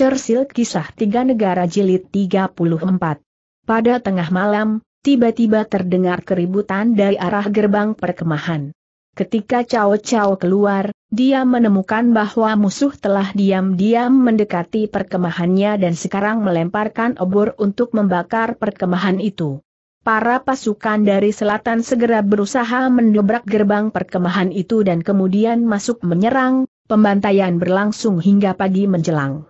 Churchill Kisah Tiga Negara Jilid 34. Pada tengah malam, tiba-tiba terdengar keributan dari arah gerbang perkemahan. Ketika Cao Cao keluar, dia menemukan bahwa musuh telah diam-diam mendekati perkemahannya dan sekarang melemparkan obor untuk membakar perkemahan itu. Para pasukan dari selatan segera berusaha mendobrak gerbang perkemahan itu dan kemudian masuk menyerang, pembantaian berlangsung hingga pagi menjelang.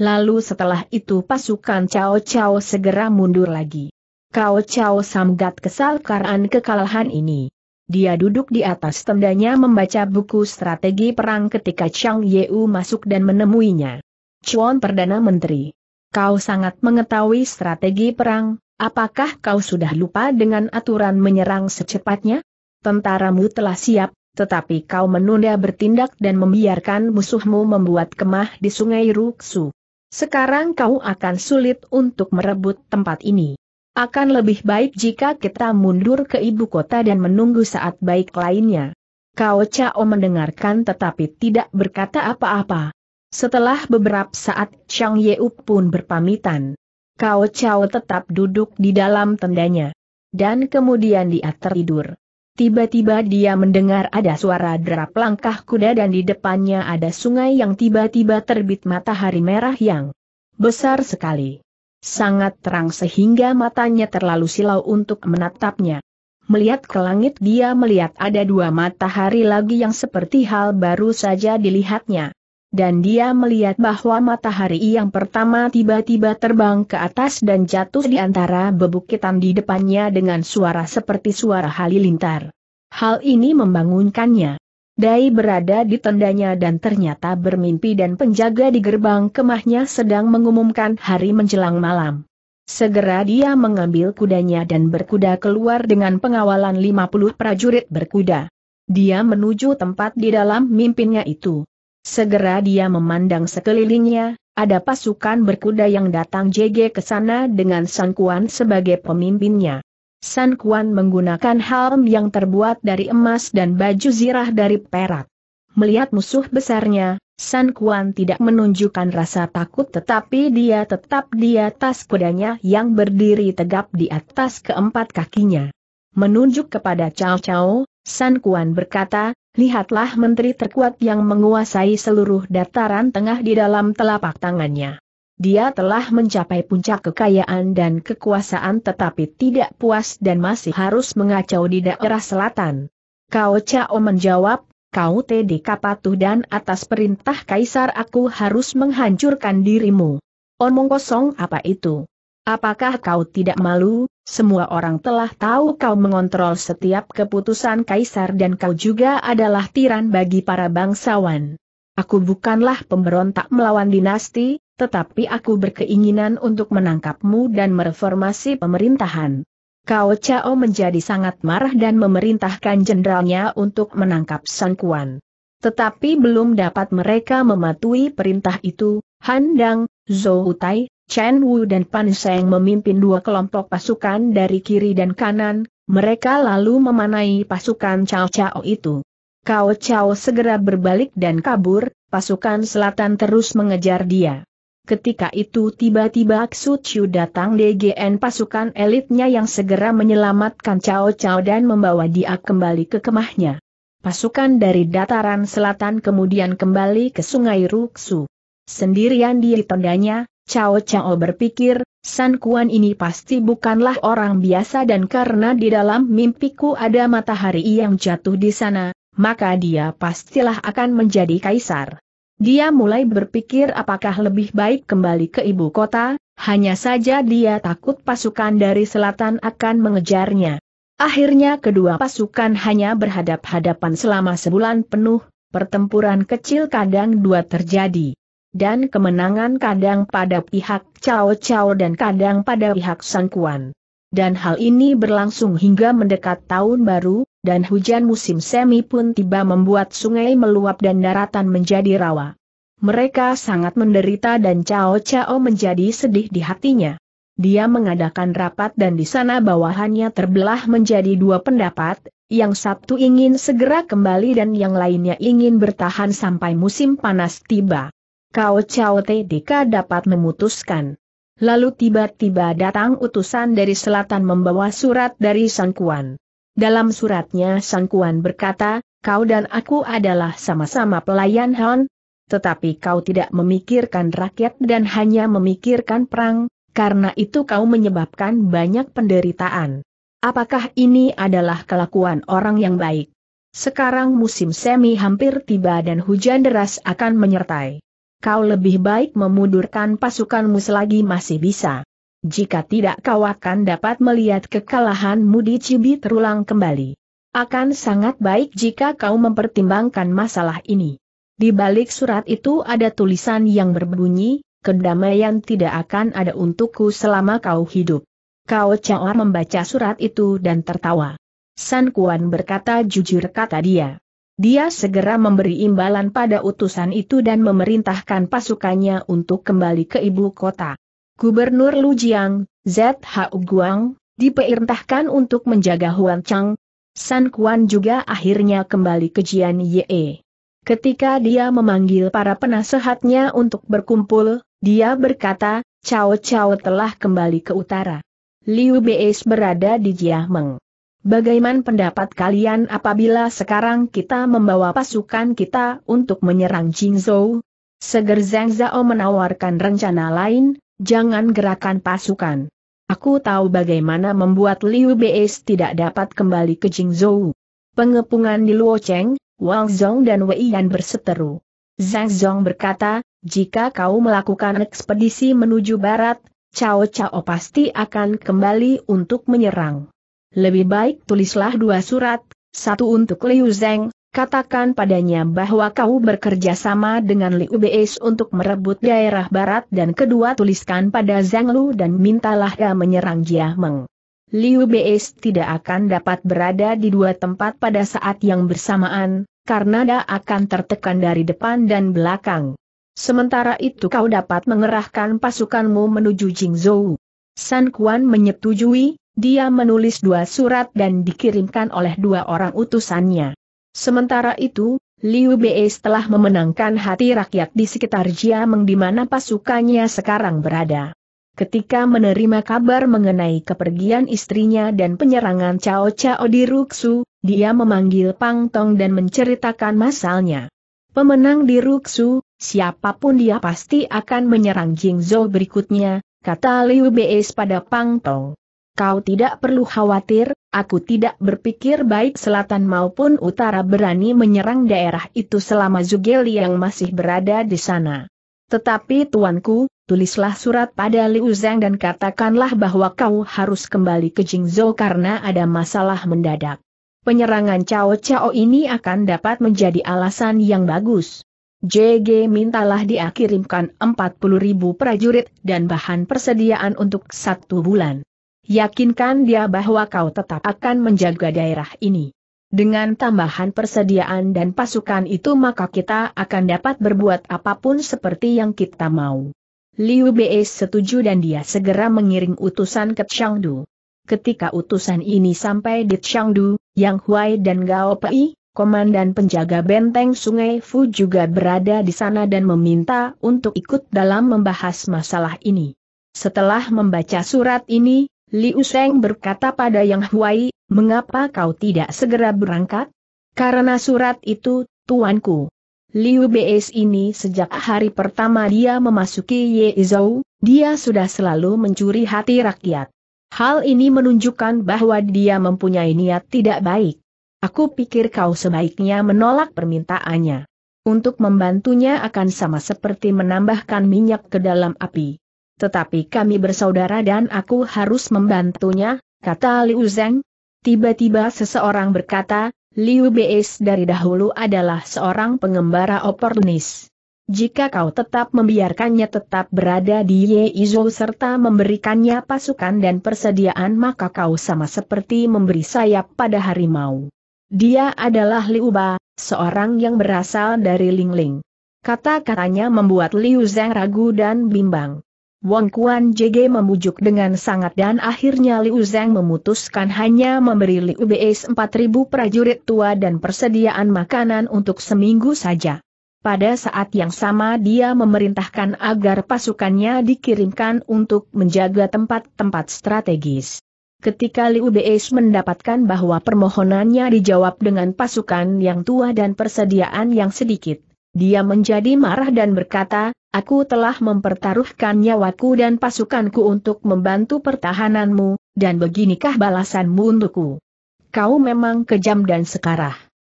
Lalu setelah itu pasukan Cao Cao segera mundur lagi. Cao Cao samgat kesal karena kekalahan ini. Dia duduk di atas tendanya membaca buku strategi perang ketika Chang Yeu masuk dan menemuinya. Chuan Perdana Menteri. Kau sangat mengetahui strategi perang, apakah kau sudah lupa dengan aturan menyerang secepatnya? Tentaramu telah siap, tetapi kau menunda bertindak dan membiarkan musuhmu membuat kemah di sungai Ruksu. Sekarang kau akan sulit untuk merebut tempat ini. Akan lebih baik jika kita mundur ke ibu kota dan menunggu saat baik lainnya. Kau Chao mendengarkan tetapi tidak berkata apa-apa. Setelah beberapa saat Chang Yeu pun berpamitan. Kau Chao tetap duduk di dalam tendanya. Dan kemudian dia tertidur. Tiba-tiba dia mendengar ada suara derap langkah kuda dan di depannya ada sungai yang tiba-tiba terbit matahari merah yang besar sekali. Sangat terang sehingga matanya terlalu silau untuk menatapnya. Melihat ke langit dia melihat ada dua matahari lagi yang seperti hal baru saja dilihatnya dan dia melihat bahwa matahari yang pertama tiba-tiba terbang ke atas dan jatuh di antara bebukitan di depannya dengan suara seperti suara halilintar. Hal ini membangunkannya. Dai berada di tendanya dan ternyata bermimpi dan penjaga di gerbang kemahnya sedang mengumumkan hari menjelang malam. Segera dia mengambil kudanya dan berkuda keluar dengan pengawalan 50 prajurit berkuda. Dia menuju tempat di dalam mimpinya itu. Segera dia memandang sekelilingnya, ada pasukan berkuda yang datang JG ke sana dengan San Kuan sebagai pemimpinnya. San Kuan menggunakan helm yang terbuat dari emas dan baju zirah dari perak. Melihat musuh besarnya, San Kuan tidak menunjukkan rasa takut tetapi dia tetap di atas kudanya yang berdiri tegap di atas keempat kakinya. Menunjuk kepada Cao Cao, San Kuan berkata, Lihatlah menteri terkuat yang menguasai seluruh dataran tengah di dalam telapak tangannya. Dia telah mencapai puncak kekayaan dan kekuasaan tetapi tidak puas dan masih harus mengacau di daerah selatan. Kau Cao menjawab, kau TDK patuh dan atas perintah kaisar aku harus menghancurkan dirimu. Omong kosong apa itu? Apakah kau tidak malu? Semua orang telah tahu kau mengontrol setiap keputusan kaisar dan kau juga adalah tiran bagi para bangsawan. Aku bukanlah pemberontak melawan dinasti, tetapi aku berkeinginan untuk menangkapmu dan mereformasi pemerintahan. Kau Chao menjadi sangat marah dan memerintahkan jenderalnya untuk menangkap Sangkuan. Tetapi belum dapat mereka mematuhi perintah itu, Handang, Zhou Tai, Chen Wu dan Pan Seng memimpin dua kelompok pasukan dari kiri dan kanan, mereka lalu memanai pasukan Chao Chao itu. Kao Chao segera berbalik dan kabur, pasukan selatan terus mengejar dia. Ketika itu tiba-tiba Xu Chu datang DGN pasukan elitnya yang segera menyelamatkan Chao Chao dan membawa dia kembali ke kemahnya. Pasukan dari dataran selatan kemudian kembali ke sungai Ruksu. Sendirian di tendanya, Cao Cao berpikir, San Kuan ini pasti bukanlah orang biasa dan karena di dalam mimpiku ada matahari yang jatuh di sana, maka dia pastilah akan menjadi kaisar. Dia mulai berpikir apakah lebih baik kembali ke ibu kota, hanya saja dia takut pasukan dari selatan akan mengejarnya. Akhirnya kedua pasukan hanya berhadap-hadapan selama sebulan penuh, pertempuran kecil kadang dua terjadi dan kemenangan kadang pada pihak Cao Cao dan kadang pada pihak San Kuan. Dan hal ini berlangsung hingga mendekat tahun baru, dan hujan musim semi pun tiba membuat sungai meluap dan daratan menjadi rawa. Mereka sangat menderita dan Cao Cao menjadi sedih di hatinya. Dia mengadakan rapat dan di sana bawahannya terbelah menjadi dua pendapat, yang satu ingin segera kembali dan yang lainnya ingin bertahan sampai musim panas tiba. Kau Chao Te dapat memutuskan. Lalu tiba-tiba datang utusan dari selatan membawa surat dari Sangkuan. Dalam suratnya Sangkuan berkata, kau dan aku adalah sama-sama pelayan Han, tetapi kau tidak memikirkan rakyat dan hanya memikirkan perang, karena itu kau menyebabkan banyak penderitaan. Apakah ini adalah kelakuan orang yang baik? Sekarang musim semi hampir tiba dan hujan deras akan menyertai kau lebih baik memundurkan pasukanmu selagi masih bisa. Jika tidak kau akan dapat melihat kekalahanmu di Cibi rulang kembali. Akan sangat baik jika kau mempertimbangkan masalah ini. Di balik surat itu ada tulisan yang berbunyi, kedamaian tidak akan ada untukku selama kau hidup. Kau Chaor membaca surat itu dan tertawa. San Kuan berkata jujur kata dia. Dia segera memberi imbalan pada utusan itu dan memerintahkan pasukannya untuk kembali ke ibu kota. Gubernur Lujiang, ZH Guang, diperintahkan untuk menjaga Huan Chang. San Kuan juga akhirnya kembali ke Jian Ye. Ketika dia memanggil para penasehatnya untuk berkumpul, dia berkata, Cao Cao telah kembali ke utara. Liu Bei berada di Jiameng. Bagaiman pendapat kalian apabila sekarang kita membawa pasukan kita untuk menyerang Jinzhou? Seger Zhang Zhao menawarkan rencana lain, jangan gerakan pasukan. Aku tahu bagaimana membuat Liu Beis tidak dapat kembali ke Jingzhou. Pengepungan di Luocheng, Wang Zhong dan Wei Yan berseteru. Zhang Zhong berkata, jika kau melakukan ekspedisi menuju barat, Cao Cao pasti akan kembali untuk menyerang lebih baik tulislah dua surat, satu untuk Liu Zeng, katakan padanya bahwa kau bekerja sama dengan Liu Beis untuk merebut daerah barat dan kedua tuliskan pada Zhang Lu dan mintalah dia menyerang Jia Meng. Liu Beis tidak akan dapat berada di dua tempat pada saat yang bersamaan, karena dia akan tertekan dari depan dan belakang. Sementara itu kau dapat mengerahkan pasukanmu menuju Jingzhou. San Kuan menyetujui, dia menulis dua surat dan dikirimkan oleh dua orang utusannya. Sementara itu, Liu Bei telah memenangkan hati rakyat di sekitar Meng di mana pasukannya sekarang berada. Ketika menerima kabar mengenai kepergian istrinya dan penyerangan Cao Cao di Ruksu, dia memanggil Pang Tong dan menceritakan masalnya. Pemenang di Ruksu, siapapun dia pasti akan menyerang Jingzhou berikutnya, kata Liu Bei pada Pang Tong. Kau tidak perlu khawatir, aku tidak berpikir baik selatan maupun utara berani menyerang daerah itu selama Zugel yang masih berada di sana. Tetapi tuanku, tulislah surat pada Liu Zhang dan katakanlah bahwa kau harus kembali ke Jingzhou karena ada masalah mendadak. Penyerangan Cao Cao ini akan dapat menjadi alasan yang bagus. JG mintalah dia kirimkan 40 ribu prajurit dan bahan persediaan untuk satu bulan. Yakinkan dia bahwa kau tetap akan menjaga daerah ini. Dengan tambahan persediaan dan pasukan itu maka kita akan dapat berbuat apapun seperti yang kita mau. Liu Bei setuju dan dia segera mengiring utusan ke Changdu. Ketika utusan ini sampai di Changdu, Yang Huai dan Gao Pei, komandan penjaga benteng Sungai Fu juga berada di sana dan meminta untuk ikut dalam membahas masalah ini. Setelah membaca surat ini, Liu Sheng berkata pada Yang Huai, mengapa kau tidak segera berangkat? Karena surat itu, tuanku. Liu Bs ini sejak hari pertama dia memasuki Ye Zhou, dia sudah selalu mencuri hati rakyat. Hal ini menunjukkan bahwa dia mempunyai niat tidak baik. Aku pikir kau sebaiknya menolak permintaannya. Untuk membantunya akan sama seperti menambahkan minyak ke dalam api. Tetapi kami bersaudara dan aku harus membantunya, kata Liu Zeng. Tiba-tiba seseorang berkata, Liu Beis dari dahulu adalah seorang pengembara oportunis. Jika kau tetap membiarkannya tetap berada di Ye Yeizhou serta memberikannya pasukan dan persediaan maka kau sama seperti memberi sayap pada harimau. Dia adalah Liu Ba, seorang yang berasal dari Lingling. Kata-katanya membuat Liu Zhang ragu dan bimbang. Wong Kuan JG memujuk dengan sangat dan akhirnya Liu Zhang memutuskan hanya memberi Liu Beis 4.000 prajurit tua dan persediaan makanan untuk seminggu saja. Pada saat yang sama dia memerintahkan agar pasukannya dikirimkan untuk menjaga tempat-tempat strategis. Ketika Liu Beis mendapatkan bahwa permohonannya dijawab dengan pasukan yang tua dan persediaan yang sedikit, dia menjadi marah dan berkata, Aku telah mempertaruhkan nyawaku dan pasukanku untuk membantu pertahananmu, dan beginikah balasanmu untukku. Kau memang kejam dan sekarah.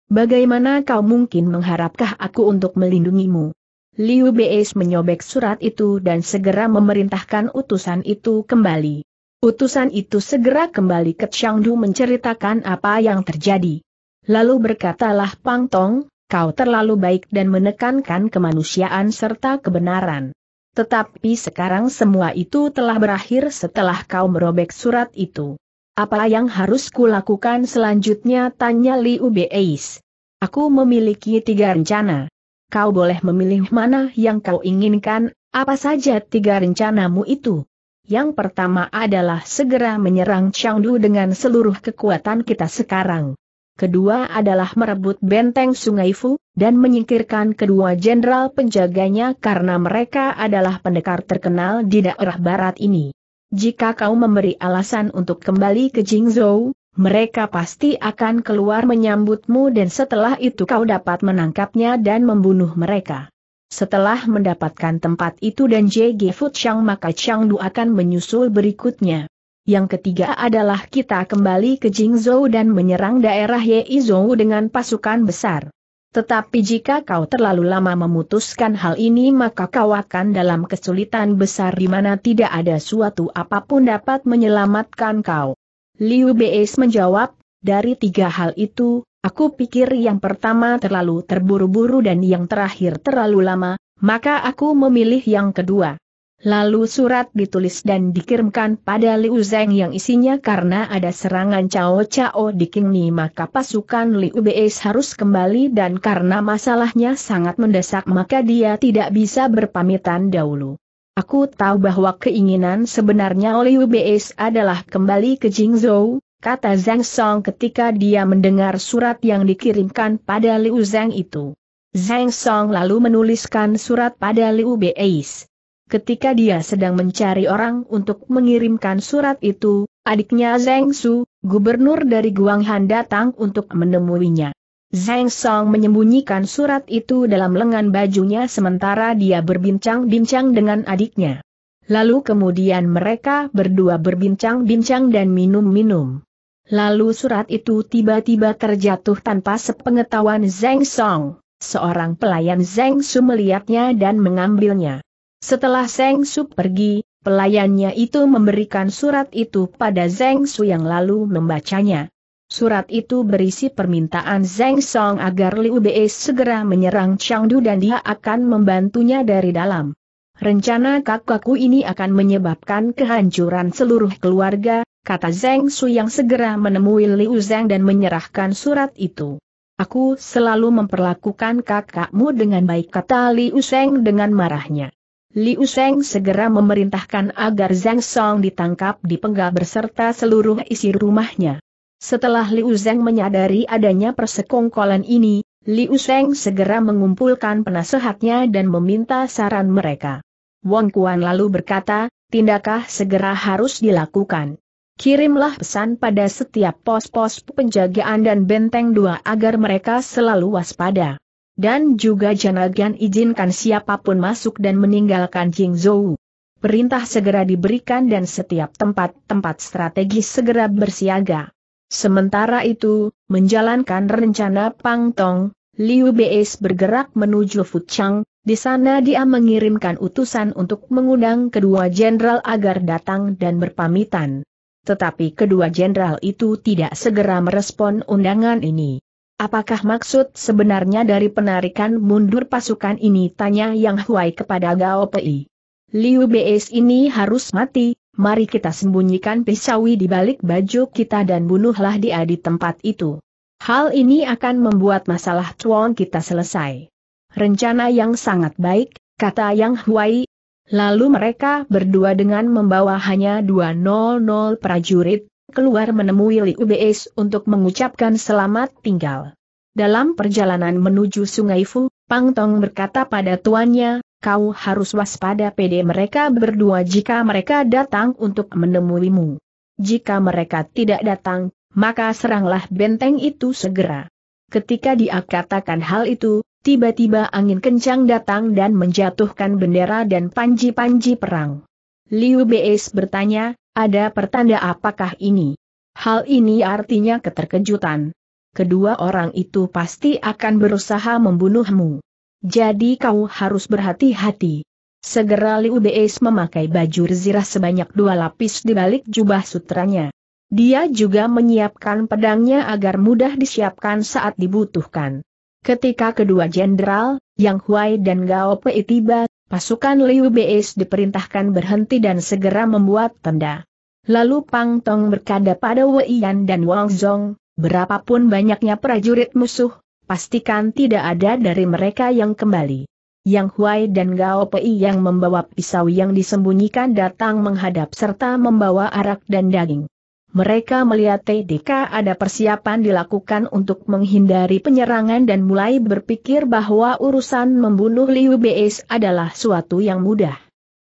Bagaimana kau mungkin mengharapkah aku untuk melindungimu? Liu Beis menyobek surat itu dan segera memerintahkan utusan itu kembali. Utusan itu segera kembali ke Changdu menceritakan apa yang terjadi. Lalu berkatalah Pang Tong, kau terlalu baik dan menekankan kemanusiaan serta kebenaran. Tetapi sekarang semua itu telah berakhir setelah kau merobek surat itu. Apa yang harus kulakukan selanjutnya tanya Liu Beis. Aku memiliki tiga rencana. Kau boleh memilih mana yang kau inginkan, apa saja tiga rencanamu itu. Yang pertama adalah segera menyerang Changdu dengan seluruh kekuatan kita sekarang kedua adalah merebut benteng Sungai Fu, dan menyingkirkan kedua jenderal penjaganya karena mereka adalah pendekar terkenal di daerah barat ini. Jika kau memberi alasan untuk kembali ke Jingzhou, mereka pasti akan keluar menyambutmu dan setelah itu kau dapat menangkapnya dan membunuh mereka. Setelah mendapatkan tempat itu dan JG Chang maka Du akan menyusul berikutnya. Yang ketiga adalah kita kembali ke Jingzhou dan menyerang daerah Yeizhou dengan pasukan besar. Tetapi jika kau terlalu lama memutuskan hal ini maka kau akan dalam kesulitan besar di mana tidak ada suatu apapun dapat menyelamatkan kau. Liu Beis menjawab, dari tiga hal itu, aku pikir yang pertama terlalu terburu-buru dan yang terakhir terlalu lama, maka aku memilih yang kedua. Lalu surat ditulis dan dikirimkan pada Liu Zeng yang isinya karena ada serangan Cao Cao di Qingni maka pasukan Liu Beis harus kembali dan karena masalahnya sangat mendesak maka dia tidak bisa berpamitan dahulu. Aku tahu bahwa keinginan sebenarnya oleh Liu Beis adalah kembali ke Jingzhou, kata Zhang Song ketika dia mendengar surat yang dikirimkan pada Liu Zeng itu. Zhang Song lalu menuliskan surat pada Liu Beis ketika dia sedang mencari orang untuk mengirimkan surat itu, adiknya Zheng Su, gubernur dari Guanghan datang untuk menemuinya. Zheng Song menyembunyikan surat itu dalam lengan bajunya sementara dia berbincang-bincang dengan adiknya. Lalu kemudian mereka berdua berbincang-bincang dan minum-minum. Lalu surat itu tiba-tiba terjatuh tanpa sepengetahuan Zeng Song. Seorang pelayan Zeng Su melihatnya dan mengambilnya. Setelah Zeng Su pergi, pelayannya itu memberikan surat itu pada Zeng Su yang lalu membacanya. Surat itu berisi permintaan Zeng Song agar Liu Bei segera menyerang Changdu dan dia akan membantunya dari dalam. Rencana kakakku ini akan menyebabkan kehancuran seluruh keluarga, kata Zeng Su yang segera menemui Liu Zeng dan menyerahkan surat itu. Aku selalu memperlakukan kakakmu dengan baik kata Liu Zeng dengan marahnya. Liu Sheng segera memerintahkan agar Zhang Song ditangkap di penggal berserta seluruh isi rumahnya. Setelah Liu Zeng menyadari adanya persekongkolan ini, Liu Sheng segera mengumpulkan penasehatnya dan meminta saran mereka. Wang Kuan lalu berkata, tindakah segera harus dilakukan. Kirimlah pesan pada setiap pos-pos penjagaan dan benteng dua agar mereka selalu waspada. Dan juga Janagan izinkan siapapun masuk dan meninggalkan Jingzhou. Perintah segera diberikan dan setiap tempat-tempat strategis segera bersiaga. Sementara itu, menjalankan rencana Pang Tong, Liu Beis bergerak menuju Fuchang, di sana dia mengirimkan utusan untuk mengundang kedua jenderal agar datang dan berpamitan. Tetapi kedua jenderal itu tidak segera merespon undangan ini. Apakah maksud sebenarnya dari penarikan mundur pasukan ini? Tanya Yang Huai kepada Gao Pei. Liu Bs ini harus mati, mari kita sembunyikan pisaui di balik baju kita dan bunuhlah dia di tempat itu. Hal ini akan membuat masalah cuan kita selesai. Rencana yang sangat baik, kata Yang Huai. Lalu mereka berdua dengan membawa hanya 200 prajurit, keluar menemui Liu Beis untuk mengucapkan selamat tinggal. Dalam perjalanan menuju Sungai Fu, Pang Tong berkata pada tuannya, kau harus waspada PD mereka berdua jika mereka datang untuk menemuimu. Jika mereka tidak datang, maka seranglah benteng itu segera. Ketika dia katakan hal itu, tiba-tiba angin kencang datang dan menjatuhkan bendera dan panji-panji perang. Liu Beis bertanya, ada pertanda apakah ini? Hal ini artinya keterkejutan. Kedua orang itu pasti akan berusaha membunuhmu. Jadi kau harus berhati-hati. Segera Liu Beis memakai baju zirah sebanyak dua lapis di balik jubah sutranya. Dia juga menyiapkan pedangnya agar mudah disiapkan saat dibutuhkan. Ketika kedua jenderal, Yang Huai dan Gao Pei tiba, pasukan Liu Beis diperintahkan berhenti dan segera membuat tenda. Lalu Pang Tong berkata pada Wei Yan dan Wang Zhong, berapapun banyaknya prajurit musuh, pastikan tidak ada dari mereka yang kembali. Yang Huai dan Gao Pei yang membawa pisau yang disembunyikan datang menghadap serta membawa arak dan daging. Mereka melihat TDK ada persiapan dilakukan untuk menghindari penyerangan dan mulai berpikir bahwa urusan membunuh Liu Beis adalah suatu yang mudah.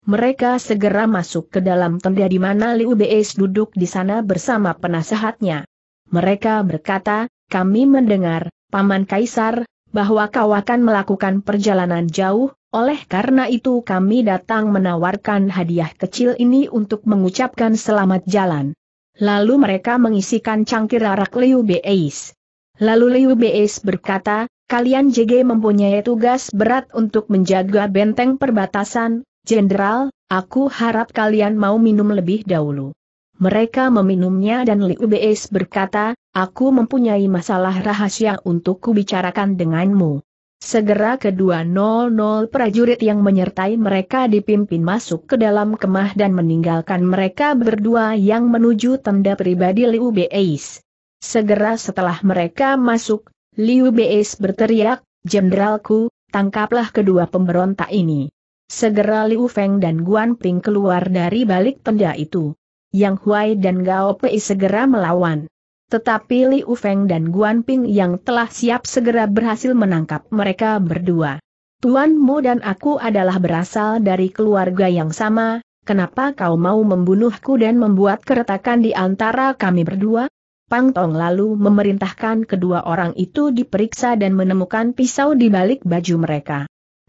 Mereka segera masuk ke dalam tenda di mana Liu Beis duduk di sana bersama penasehatnya. Mereka berkata, kami mendengar, Paman Kaisar, bahwa kau akan melakukan perjalanan jauh, oleh karena itu kami datang menawarkan hadiah kecil ini untuk mengucapkan selamat jalan. Lalu mereka mengisikan cangkir arak Liu Beis. Lalu Liu Beis berkata, kalian JG mempunyai tugas berat untuk menjaga benteng perbatasan, Jenderal, aku harap kalian mau minum lebih dahulu. Mereka meminumnya dan Liu Beis berkata, aku mempunyai masalah rahasia untuk kubicarakan denganmu. Segera kedua nol prajurit yang menyertai mereka dipimpin masuk ke dalam kemah dan meninggalkan mereka berdua yang menuju tenda pribadi Liu Beis. Segera setelah mereka masuk, Liu Beis berteriak, Jenderalku, tangkaplah kedua pemberontak ini. Segera Liu Feng dan Guan Ping keluar dari balik tenda itu. Yang Huai dan Gao Pei segera melawan. Tetapi Liu Feng dan Guan Ping yang telah siap segera berhasil menangkap mereka berdua. Tuan Mo dan aku adalah berasal dari keluarga yang sama, kenapa kau mau membunuhku dan membuat keretakan di antara kami berdua? Pang Tong lalu memerintahkan kedua orang itu diperiksa dan menemukan pisau di balik baju mereka.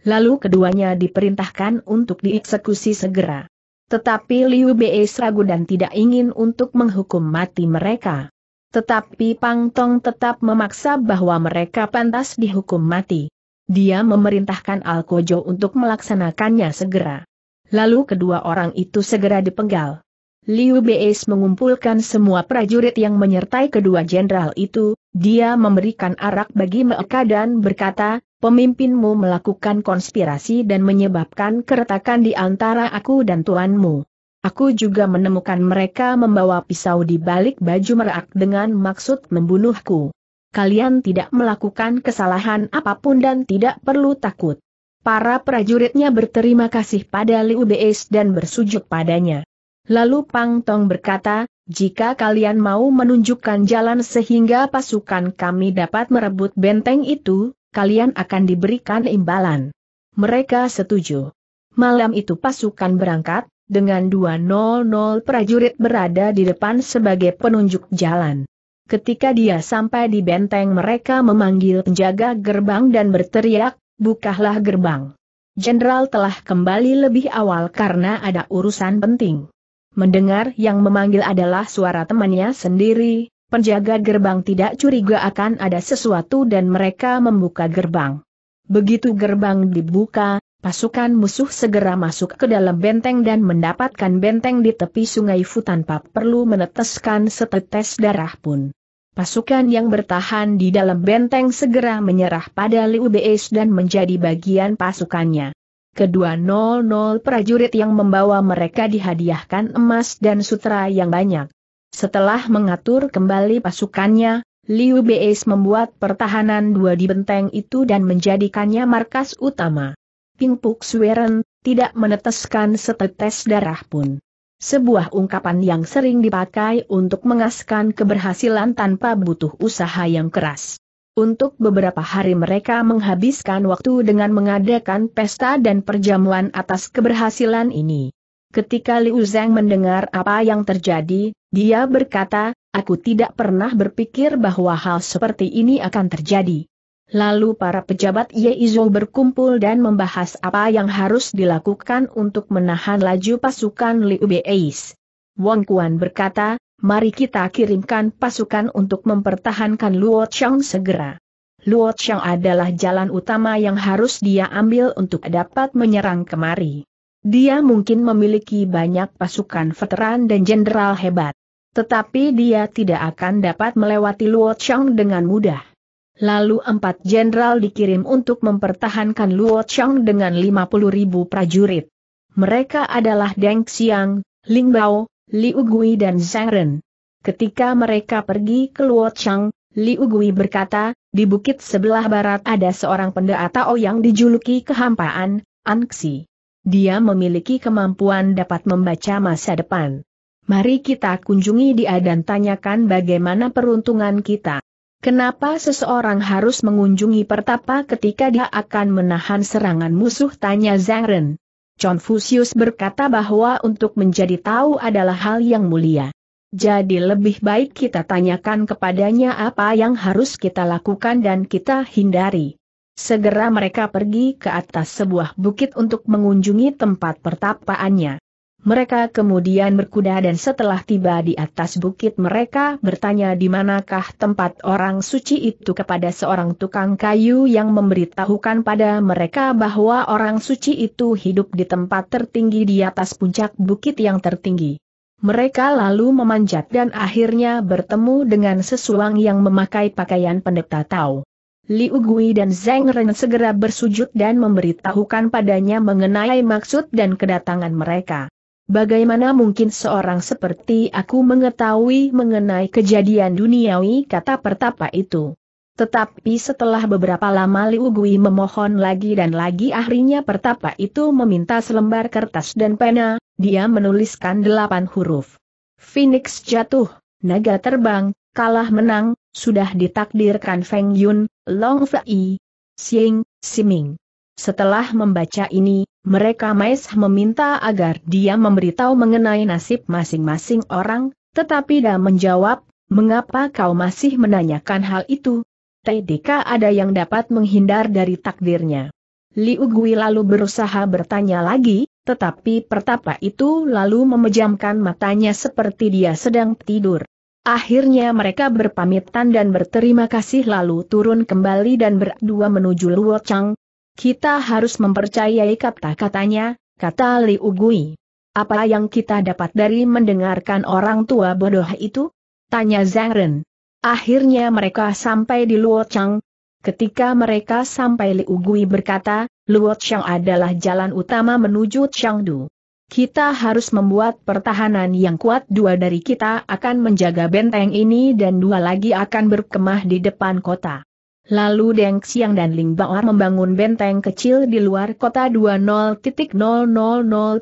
Lalu keduanya diperintahkan untuk dieksekusi segera. Tetapi Liu Bei ragu dan tidak ingin untuk menghukum mati mereka. Tetapi Pang Tong tetap memaksa bahwa mereka pantas dihukum mati. Dia memerintahkan Alkojo untuk melaksanakannya segera. Lalu kedua orang itu segera dipenggal. Liu Beis mengumpulkan semua prajurit yang menyertai kedua jenderal itu, dia memberikan arak bagi mereka dan berkata, pemimpinmu melakukan konspirasi dan menyebabkan keretakan di antara aku dan tuanmu. Aku juga menemukan mereka membawa pisau di balik baju merak dengan maksud membunuhku. Kalian tidak melakukan kesalahan apapun dan tidak perlu takut. Para prajuritnya berterima kasih pada Liu Beis dan bersujud padanya. Lalu Pang Tong berkata, jika kalian mau menunjukkan jalan sehingga pasukan kami dapat merebut benteng itu, kalian akan diberikan imbalan. Mereka setuju. Malam itu pasukan berangkat, dengan 200 prajurit berada di depan sebagai penunjuk jalan. Ketika dia sampai di benteng mereka memanggil penjaga gerbang dan berteriak, bukalah gerbang. Jenderal telah kembali lebih awal karena ada urusan penting. Mendengar yang memanggil adalah suara temannya sendiri, penjaga gerbang tidak curiga akan ada sesuatu dan mereka membuka gerbang. Begitu gerbang dibuka, pasukan musuh segera masuk ke dalam benteng dan mendapatkan benteng di tepi sungai Fu tanpa perlu meneteskan setetes darah pun. Pasukan yang bertahan di dalam benteng segera menyerah pada Liu Beis dan menjadi bagian pasukannya. Kedua 00 prajurit yang membawa mereka dihadiahkan emas dan sutra yang banyak. Setelah mengatur kembali pasukannya, Liu Beis membuat pertahanan dua di benteng itu dan menjadikannya markas utama. Ping Puk Sueren, tidak meneteskan setetes darah pun. Sebuah ungkapan yang sering dipakai untuk mengaskan keberhasilan tanpa butuh usaha yang keras. Untuk beberapa hari mereka menghabiskan waktu dengan mengadakan pesta dan perjamuan atas keberhasilan ini. Ketika Liu Zhang mendengar apa yang terjadi, dia berkata, aku tidak pernah berpikir bahwa hal seperti ini akan terjadi. Lalu para pejabat Yeizhou berkumpul dan membahas apa yang harus dilakukan untuk menahan laju pasukan Liu Beis. Wang Kuan berkata, mari kita kirimkan pasukan untuk mempertahankan Luo Chang segera. Luo Chang adalah jalan utama yang harus dia ambil untuk dapat menyerang kemari. Dia mungkin memiliki banyak pasukan veteran dan jenderal hebat. Tetapi dia tidak akan dapat melewati Luo Chang dengan mudah. Lalu empat jenderal dikirim untuk mempertahankan Luo Chang dengan 50 ribu prajurit. Mereka adalah Deng Xiang, Ling Bao, Liu Gui dan Zhang Ren. Ketika mereka pergi ke Luo Chang, Liu Gui berkata, di bukit sebelah barat ada seorang pendeta O yang dijuluki kehampaan, Anxi. Dia memiliki kemampuan dapat membaca masa depan. Mari kita kunjungi dia dan tanyakan bagaimana peruntungan kita. Kenapa seseorang harus mengunjungi pertapa ketika dia akan menahan serangan musuh? Tanya Zhang Ren. Confucius berkata bahwa untuk menjadi tahu adalah hal yang mulia. Jadi lebih baik kita tanyakan kepadanya apa yang harus kita lakukan dan kita hindari. Segera mereka pergi ke atas sebuah bukit untuk mengunjungi tempat pertapaannya. Mereka kemudian berkuda dan setelah tiba di atas bukit mereka bertanya di manakah tempat orang suci itu kepada seorang tukang kayu yang memberitahukan pada mereka bahwa orang suci itu hidup di tempat tertinggi di atas puncak bukit yang tertinggi. Mereka lalu memanjat dan akhirnya bertemu dengan sesuang yang memakai pakaian pendeta Tao. Liu Gui dan Zeng Ren segera bersujud dan memberitahukan padanya mengenai maksud dan kedatangan mereka. Bagaimana mungkin seorang seperti aku mengetahui mengenai kejadian duniawi kata pertapa itu? Tetapi setelah beberapa lama Liu Gui memohon lagi dan lagi akhirnya pertapa itu meminta selembar kertas dan pena, dia menuliskan delapan huruf. Phoenix jatuh, naga terbang, kalah menang, sudah ditakdirkan Feng Yun, Long Fei, Xing, Siming. Setelah membaca ini, mereka Mais meminta agar dia memberitahu mengenai nasib masing-masing orang, tetapi dia menjawab, mengapa kau masih menanyakan hal itu? TDK ada yang dapat menghindar dari takdirnya. Liu Gui lalu berusaha bertanya lagi, tetapi pertapa itu lalu memejamkan matanya seperti dia sedang tidur. Akhirnya mereka berpamitan dan berterima kasih lalu turun kembali dan berdua menuju Luo Chang, kita harus mempercayai kata-katanya, kata Li Ugui. Apa yang kita dapat dari mendengarkan orang tua bodoh itu? Tanya Zhang Ren. Akhirnya mereka sampai di Luochang. Ketika mereka sampai Li Ugui berkata, Luochang adalah jalan utama menuju Chengdu. Kita harus membuat pertahanan yang kuat dua dari kita akan menjaga benteng ini dan dua lagi akan berkemah di depan kota. Lalu Deng Xiang dan Ling Baoar membangun benteng kecil di luar kota 20.000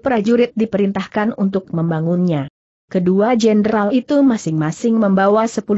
prajurit diperintahkan untuk membangunnya. Kedua jenderal itu masing-masing membawa 10.000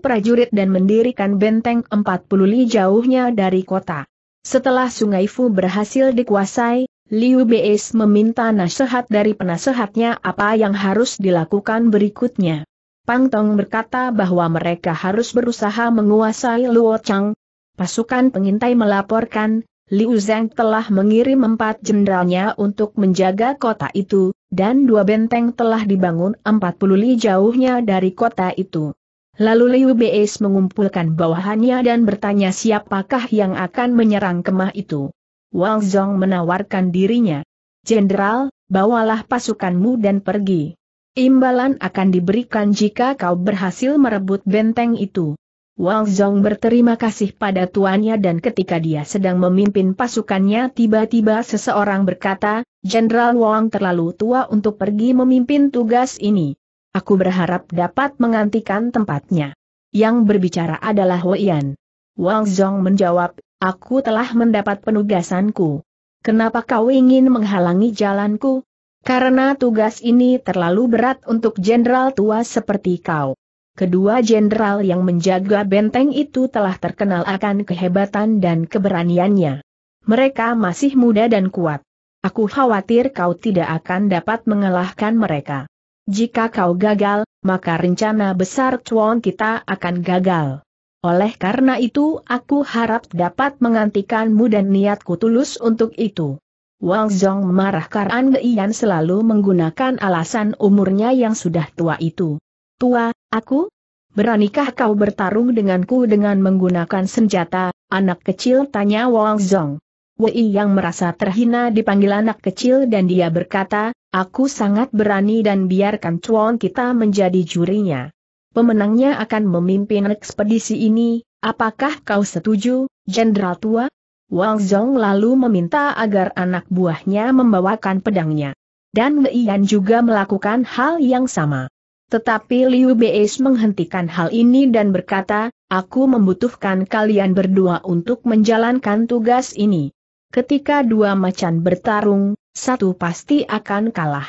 prajurit dan mendirikan benteng 40 li jauhnya dari kota. Setelah Sungai Fu berhasil dikuasai, Liu Beis meminta nasihat dari penasehatnya apa yang harus dilakukan berikutnya. Pang Tong berkata bahwa mereka harus berusaha menguasai Luo Chang, Pasukan pengintai melaporkan, Liu Zhang telah mengirim empat jenderalnya untuk menjaga kota itu, dan dua benteng telah dibangun 40 li jauhnya dari kota itu. Lalu Liu Beis mengumpulkan bawahannya dan bertanya siapakah yang akan menyerang kemah itu. Wang Zhong menawarkan dirinya. Jenderal, bawalah pasukanmu dan pergi. Imbalan akan diberikan jika kau berhasil merebut benteng itu. Wang Zhong berterima kasih pada tuannya dan ketika dia sedang memimpin pasukannya tiba-tiba seseorang berkata, Jenderal Wang terlalu tua untuk pergi memimpin tugas ini. Aku berharap dapat menggantikan tempatnya. Yang berbicara adalah Yan. Wang Zhong menjawab, aku telah mendapat penugasanku. Kenapa kau ingin menghalangi jalanku? Karena tugas ini terlalu berat untuk jenderal tua seperti kau kedua jenderal yang menjaga benteng itu telah terkenal akan kehebatan dan keberaniannya. Mereka masih muda dan kuat. Aku khawatir kau tidak akan dapat mengalahkan mereka. Jika kau gagal, maka rencana besar cuan kita akan gagal. Oleh karena itu aku harap dapat mengantikanmu dan niatku tulus untuk itu. Wang Zhong marah karena Ian selalu menggunakan alasan umurnya yang sudah tua itu. Tua, aku? Beranikah kau bertarung denganku dengan menggunakan senjata, anak kecil tanya Wang Zhong. Wei yang merasa terhina dipanggil anak kecil dan dia berkata, aku sangat berani dan biarkan cuan kita menjadi jurinya. Pemenangnya akan memimpin ekspedisi ini, apakah kau setuju, Jenderal Tua? Wang Zhong lalu meminta agar anak buahnya membawakan pedangnya. Dan Wei Yan juga melakukan hal yang sama. Tetapi Liu Beis menghentikan hal ini dan berkata, aku membutuhkan kalian berdua untuk menjalankan tugas ini. Ketika dua macan bertarung, satu pasti akan kalah.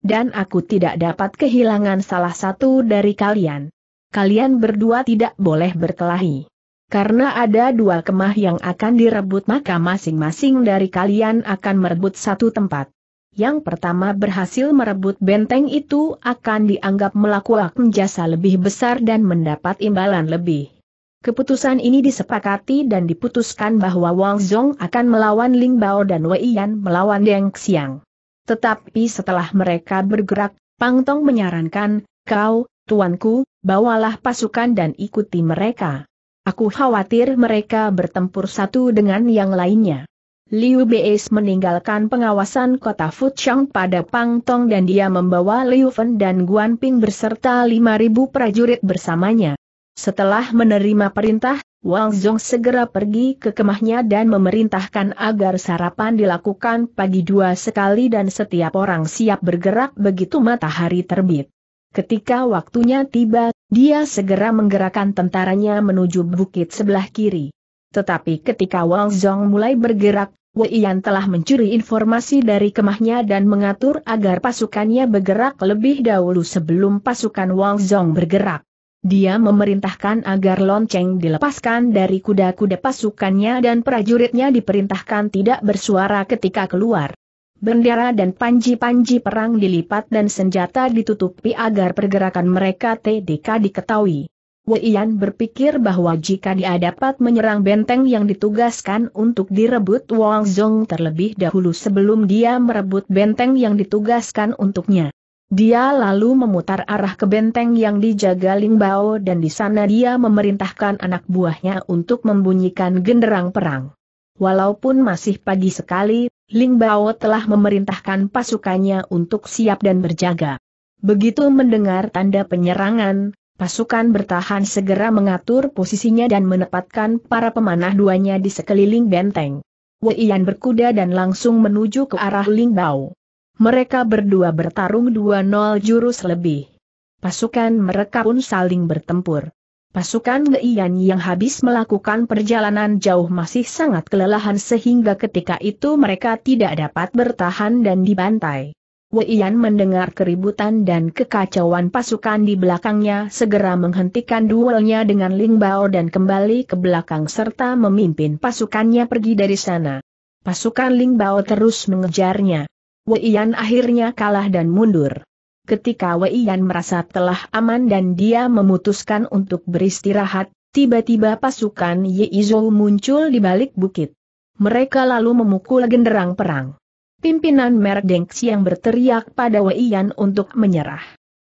Dan aku tidak dapat kehilangan salah satu dari kalian. Kalian berdua tidak boleh berkelahi. Karena ada dua kemah yang akan direbut maka masing-masing dari kalian akan merebut satu tempat yang pertama berhasil merebut benteng itu akan dianggap melakukan jasa lebih besar dan mendapat imbalan lebih. Keputusan ini disepakati dan diputuskan bahwa Wang Zhong akan melawan Ling Bao dan Wei Yan melawan Deng Xiang. Tetapi setelah mereka bergerak, Pang Tong menyarankan, kau, tuanku, bawalah pasukan dan ikuti mereka. Aku khawatir mereka bertempur satu dengan yang lainnya. Liu Beis meninggalkan pengawasan kota Fuchang pada Pang Tong dan dia membawa Liu Fen dan Guan Ping berserta 5.000 prajurit bersamanya. Setelah menerima perintah, Wang Zhong segera pergi ke kemahnya dan memerintahkan agar sarapan dilakukan pagi dua sekali dan setiap orang siap bergerak begitu matahari terbit. Ketika waktunya tiba, dia segera menggerakkan tentaranya menuju bukit sebelah kiri. Tetapi ketika Wang Zhong mulai bergerak, Wei Yan telah mencuri informasi dari kemahnya dan mengatur agar pasukannya bergerak lebih dahulu sebelum pasukan Wang Zhong bergerak. Dia memerintahkan agar lonceng dilepaskan dari kuda-kuda pasukannya dan prajuritnya diperintahkan tidak bersuara ketika keluar. Bendera dan panji-panji perang dilipat dan senjata ditutupi agar pergerakan mereka TDK diketahui. Weian berpikir bahwa jika dia dapat menyerang benteng yang ditugaskan untuk direbut Wang Zhong terlebih dahulu sebelum dia merebut benteng yang ditugaskan untuknya. Dia lalu memutar arah ke benteng yang dijaga Ling Bao dan di sana dia memerintahkan anak buahnya untuk membunyikan genderang perang. Walaupun masih pagi sekali, Ling Bao telah memerintahkan pasukannya untuk siap dan berjaga. Begitu mendengar tanda penyerangan, Pasukan bertahan segera mengatur posisinya dan menempatkan para pemanah duanya di sekeliling benteng. Weian berkuda dan langsung menuju ke arah Lingbao. Mereka berdua bertarung 2-0 jurus lebih. Pasukan mereka pun saling bertempur. Pasukan Weian yang habis melakukan perjalanan jauh masih sangat kelelahan sehingga ketika itu mereka tidak dapat bertahan dan dibantai. Wei Yan mendengar keributan dan kekacauan pasukan di belakangnya segera menghentikan duelnya dengan Ling Bao dan kembali ke belakang serta memimpin pasukannya pergi dari sana. Pasukan Ling Bao terus mengejarnya. Wei Yan akhirnya kalah dan mundur. Ketika Wei Yan merasa telah aman dan dia memutuskan untuk beristirahat, tiba-tiba pasukan Ye Izou muncul di balik bukit. Mereka lalu memukul genderang perang. Pimpinan merek Dengs yang berteriak pada Wei Yan untuk menyerah.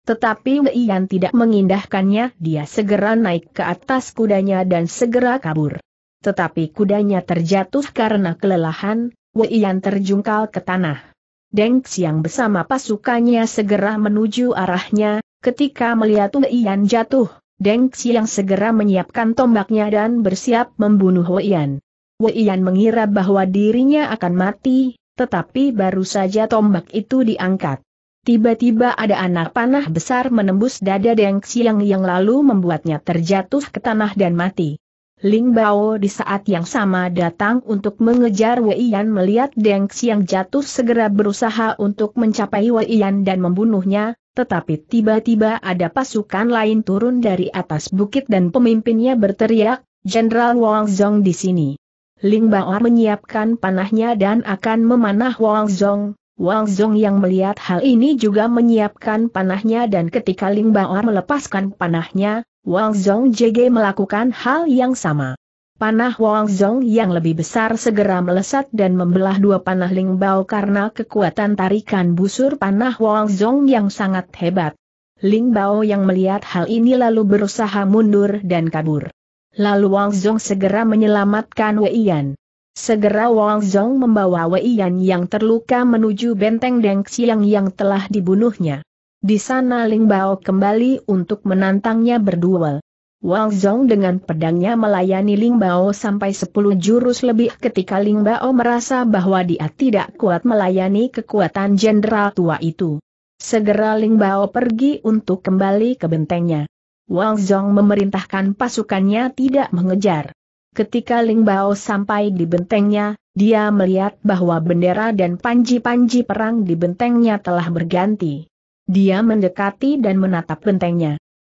Tetapi Wei Yan tidak mengindahkannya, dia segera naik ke atas kudanya dan segera kabur. Tetapi kudanya terjatuh karena kelelahan, Wei Yan terjungkal ke tanah. Deng yang bersama pasukannya segera menuju arahnya, ketika melihat Wei Yan jatuh, Deng yang segera menyiapkan tombaknya dan bersiap membunuh Wei Yan. Wei Yan mengira bahwa dirinya akan mati, tetapi baru saja tombak itu diangkat. Tiba-tiba ada anak panah besar menembus dada Deng Xiang yang lalu membuatnya terjatuh ke tanah dan mati. Ling Bao di saat yang sama datang untuk mengejar Wei Yan melihat Deng Xiang jatuh segera berusaha untuk mencapai Wei Yan dan membunuhnya, tetapi tiba-tiba ada pasukan lain turun dari atas bukit dan pemimpinnya berteriak, Jenderal Wang Zhong di sini. Ling Baor menyiapkan panahnya dan akan memanah Wang Zhong. Wang Zhong yang melihat hal ini juga menyiapkan panahnya dan ketika Ling Baor melepaskan panahnya, Wang Zhong JG melakukan hal yang sama. Panah Wang Zhong yang lebih besar segera melesat dan membelah dua panah Ling Bao karena kekuatan tarikan busur panah Wang Zhong yang sangat hebat. Ling Bao yang melihat hal ini lalu berusaha mundur dan kabur. Lalu Wang Zhong segera menyelamatkan Wei Yan. Segera Wang Zhong membawa Wei Yan yang terluka menuju benteng Deng Xiang yang telah dibunuhnya. Di sana Ling Bao kembali untuk menantangnya berduel. Wang Zhong dengan pedangnya melayani Ling Bao sampai 10 jurus lebih ketika Ling Bao merasa bahwa dia tidak kuat melayani kekuatan jenderal tua itu. Segera Ling Bao pergi untuk kembali ke bentengnya. Wang Zhong memerintahkan pasukannya tidak mengejar. Ketika Ling Bao sampai di bentengnya, dia melihat bahwa bendera dan panji-panji perang di bentengnya telah berganti. Dia mendekati dan menatap bentengnya.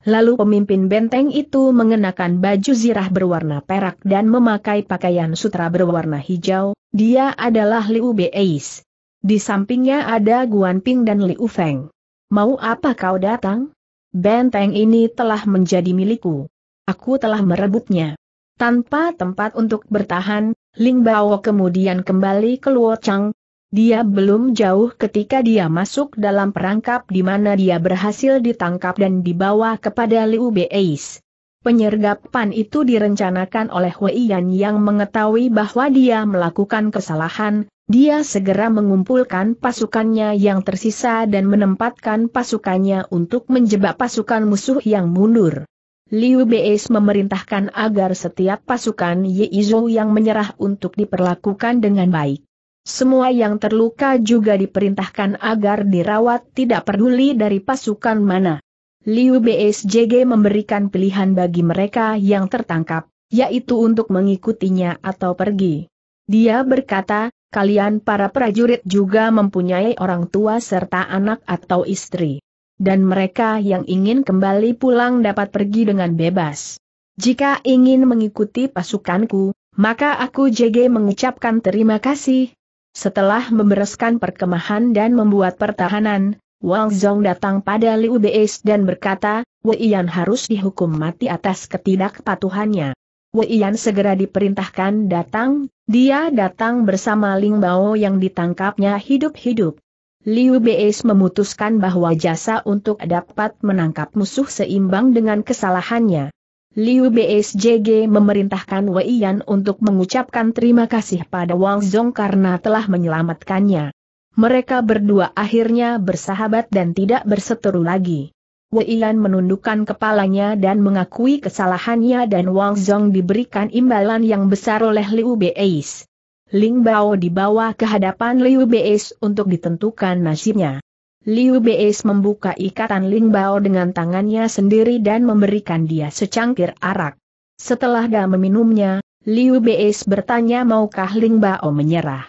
Lalu pemimpin benteng itu mengenakan baju zirah berwarna perak dan memakai pakaian sutra berwarna hijau, dia adalah Liu Beis. Di sampingnya ada Guan Ping dan Liu Feng. Mau apa kau datang? benteng ini telah menjadi milikku. Aku telah merebutnya. Tanpa tempat untuk bertahan, Ling Bao kemudian kembali ke Luo Chang. Dia belum jauh ketika dia masuk dalam perangkap di mana dia berhasil ditangkap dan dibawa kepada Liu Beis. Penyergapan itu direncanakan oleh Wei Yan yang mengetahui bahwa dia melakukan kesalahan, dia segera mengumpulkan pasukannya yang tersisa dan menempatkan pasukannya untuk menjebak pasukan musuh yang mundur. Liu Beis memerintahkan agar setiap pasukan Yeizhou yang menyerah untuk diperlakukan dengan baik. Semua yang terluka juga diperintahkan agar dirawat tidak peduli dari pasukan mana. Liu BSJG memberikan pilihan bagi mereka yang tertangkap, yaitu untuk mengikutinya atau pergi. Dia berkata, kalian para prajurit juga mempunyai orang tua serta anak atau istri. Dan mereka yang ingin kembali pulang dapat pergi dengan bebas. Jika ingin mengikuti pasukanku, maka aku JG mengucapkan terima kasih. Setelah membereskan perkemahan dan membuat pertahanan, Wang Zong datang pada Liu Beis dan berkata, Wei Yan harus dihukum mati atas ketidakpatuhannya. Wei Yan segera diperintahkan datang, dia datang bersama Ling Bao yang ditangkapnya hidup-hidup. Liu Beis memutuskan bahwa jasa untuk dapat menangkap musuh seimbang dengan kesalahannya. Liu Beis JG memerintahkan Wei Yan untuk mengucapkan terima kasih pada Wang Zhong karena telah menyelamatkannya. Mereka berdua akhirnya bersahabat dan tidak berseteru lagi. Weilan menundukkan kepalanya dan mengakui kesalahannya dan Wang Zhong diberikan imbalan yang besar oleh Liu Beis. Ling Bao dibawa ke hadapan Liu Beis untuk ditentukan nasibnya. Liu Beis membuka ikatan Ling Bao dengan tangannya sendiri dan memberikan dia secangkir arak. Setelah dia meminumnya, Liu Beis bertanya maukah Ling Bao menyerah.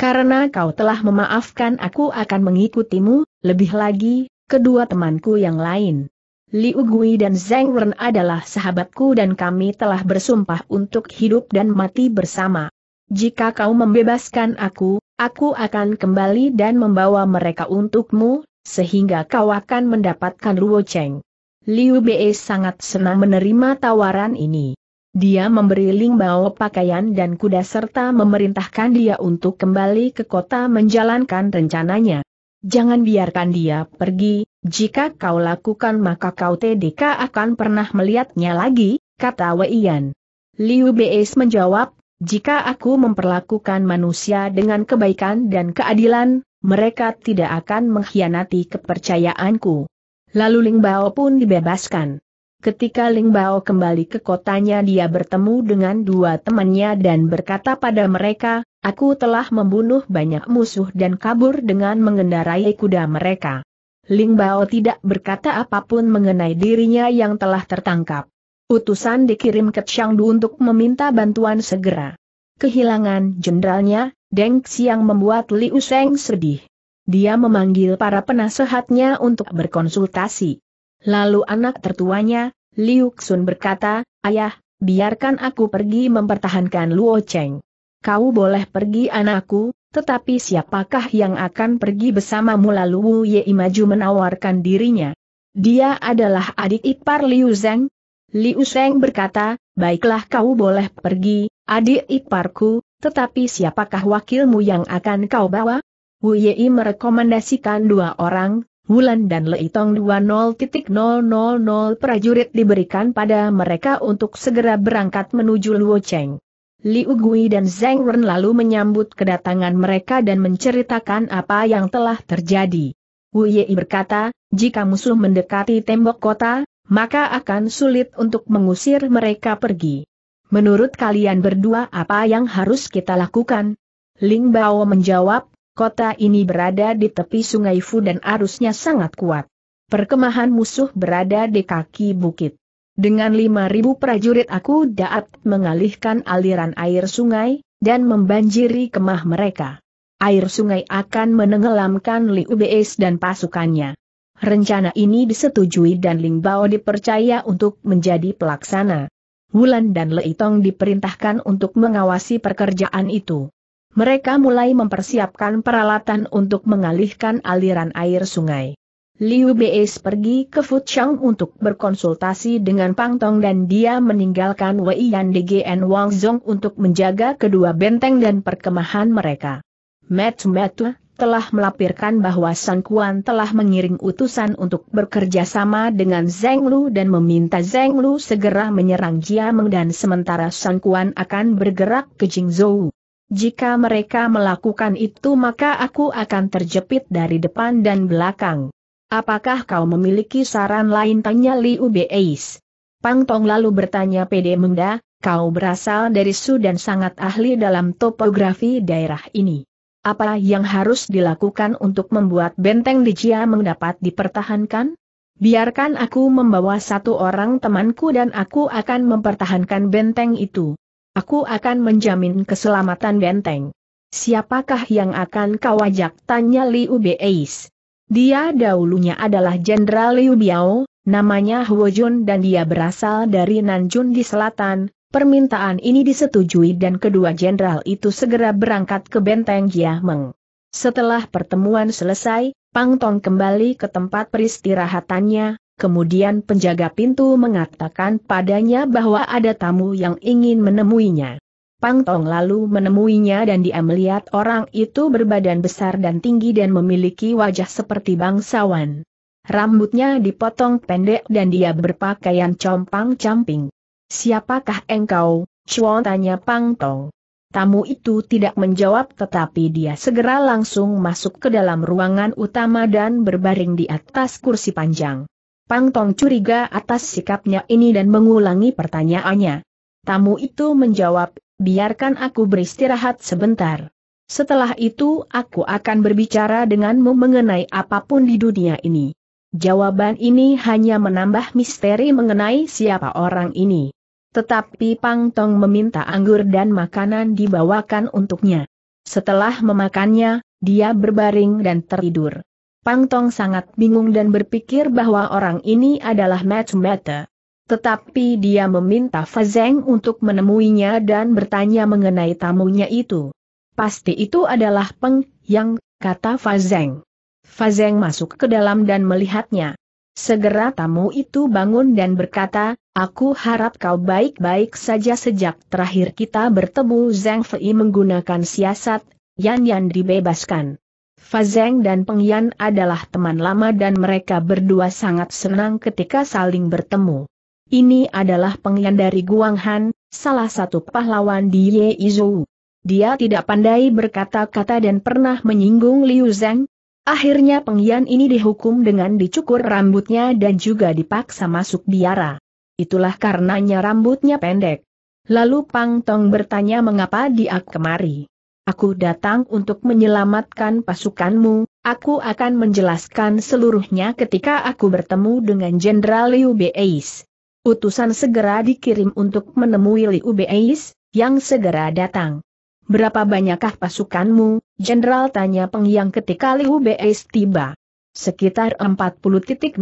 Karena kau telah memaafkan aku akan mengikutimu, lebih lagi, kedua temanku yang lain. Liu Gui dan Zheng Ren adalah sahabatku dan kami telah bersumpah untuk hidup dan mati bersama. Jika kau membebaskan aku, aku akan kembali dan membawa mereka untukmu, sehingga kau akan mendapatkan Ruo Cheng. Liu Bei sangat senang menerima tawaran ini. Dia memberi Ling Bao pakaian dan kuda serta memerintahkan dia untuk kembali ke kota menjalankan rencananya. Jangan biarkan dia pergi, jika kau lakukan maka kau TDK akan pernah melihatnya lagi, kata Weiyan. Liu Beis menjawab, jika aku memperlakukan manusia dengan kebaikan dan keadilan, mereka tidak akan mengkhianati kepercayaanku. Lalu Lingbao pun dibebaskan. Ketika Ling Bao kembali ke kotanya dia bertemu dengan dua temannya dan berkata pada mereka, aku telah membunuh banyak musuh dan kabur dengan mengendarai kuda mereka. Ling Bao tidak berkata apapun mengenai dirinya yang telah tertangkap. Utusan dikirim ke Changdu untuk meminta bantuan segera. Kehilangan jenderalnya, Deng Xiang membuat Liu Seng sedih. Dia memanggil para penasehatnya untuk berkonsultasi. Lalu anak tertuanya, Liu Xun berkata, Ayah, biarkan aku pergi mempertahankan Luo Cheng. Kau boleh pergi anakku, tetapi siapakah yang akan pergi bersamamu lalu Wu Ye maju menawarkan dirinya. Dia adalah adik ipar Liu Zeng. Liu Zeng berkata, baiklah kau boleh pergi, adik iparku, tetapi siapakah wakilmu yang akan kau bawa? Wu Ye merekomendasikan dua orang, Wulan dan Leitong 20.000 prajurit diberikan pada mereka untuk segera berangkat menuju Luocheng. Liu Gui dan Zheng Ren lalu menyambut kedatangan mereka dan menceritakan apa yang telah terjadi. Wu Yei berkata, jika musuh mendekati tembok kota, maka akan sulit untuk mengusir mereka pergi. Menurut kalian berdua apa yang harus kita lakukan? Ling Bao menjawab, Kota ini berada di tepi sungai Fu dan arusnya sangat kuat. Perkemahan musuh berada di kaki bukit. Dengan 5.000 prajurit aku dapat mengalihkan aliran air sungai, dan membanjiri kemah mereka. Air sungai akan menenggelamkan Liu Beis dan pasukannya. Rencana ini disetujui dan Ling Bao dipercaya untuk menjadi pelaksana. Wulan dan Leitong diperintahkan untuk mengawasi pekerjaan itu mereka mulai mempersiapkan peralatan untuk mengalihkan aliran air sungai. Liu Beis pergi ke Fuchang untuk berkonsultasi dengan Pang Tong dan dia meninggalkan Wei Yan DGN Wang Zhong untuk menjaga kedua benteng dan perkemahan mereka. Met Metu telah melapirkan bahwa San Kuan telah mengiring utusan untuk bekerja sama dengan Zeng Lu dan meminta Zeng Lu segera menyerang Jia Meng dan sementara San Kuan akan bergerak ke Jingzhou. Jika mereka melakukan itu maka aku akan terjepit dari depan dan belakang. Apakah kau memiliki saran lain tanya Liu Beis? Pang Tong lalu bertanya PD Mengda, kau berasal dari Su dan sangat ahli dalam topografi daerah ini. Apa yang harus dilakukan untuk membuat benteng di Jia mendapat dipertahankan? Biarkan aku membawa satu orang temanku dan aku akan mempertahankan benteng itu. Aku akan menjamin keselamatan benteng. Siapakah yang akan kau ajak? Tanya Liu Beis. Dia dahulunya adalah Jenderal Liu Biao, namanya Huo Jun dan dia berasal dari Nanjun di selatan. Permintaan ini disetujui dan kedua jenderal itu segera berangkat ke benteng Jiameng. Setelah pertemuan selesai, Pang Tong kembali ke tempat peristirahatannya, Kemudian penjaga pintu mengatakan padanya bahwa ada tamu yang ingin menemuinya. Pang Tong lalu menemuinya dan dia melihat orang itu berbadan besar dan tinggi dan memiliki wajah seperti bangsawan. Rambutnya dipotong pendek dan dia berpakaian compang-camping. Siapakah engkau? Chuan tanya Pang Tong. Tamu itu tidak menjawab tetapi dia segera langsung masuk ke dalam ruangan utama dan berbaring di atas kursi panjang. Pang Tong curiga atas sikapnya ini dan mengulangi pertanyaannya. Tamu itu menjawab, biarkan aku beristirahat sebentar. Setelah itu aku akan berbicara denganmu mengenai apapun di dunia ini. Jawaban ini hanya menambah misteri mengenai siapa orang ini. Tetapi Pang Tong meminta anggur dan makanan dibawakan untuknya. Setelah memakannya, dia berbaring dan tertidur. Pang Tong sangat bingung dan berpikir bahwa orang ini adalah Mat Mata. Tetapi dia meminta Fazeng untuk menemuinya dan bertanya mengenai tamunya itu. Pasti itu adalah Peng Yang, kata Fazeng. Fazeng masuk ke dalam dan melihatnya. Segera tamu itu bangun dan berkata, Aku harap kau baik-baik saja sejak terakhir kita bertemu Zhang Fei menggunakan siasat, Yan Yan dibebaskan. Fazeng dan Pengyan adalah teman lama dan mereka berdua sangat senang ketika saling bertemu. Ini adalah Pengyan dari Guanghan, salah satu pahlawan di Ye Izou. Dia tidak pandai berkata-kata dan pernah menyinggung Liu Zeng. Akhirnya Pengyan ini dihukum dengan dicukur rambutnya dan juga dipaksa masuk biara. Itulah karenanya rambutnya pendek. Lalu Pang Tong bertanya mengapa dia kemari. Aku datang untuk menyelamatkan pasukanmu, aku akan menjelaskan seluruhnya ketika aku bertemu dengan Jenderal Liu Beis. Utusan segera dikirim untuk menemui Liu Beis, yang segera datang. Berapa banyakkah pasukanmu, Jenderal tanya yang ketika Liu Beis tiba. Sekitar 40.000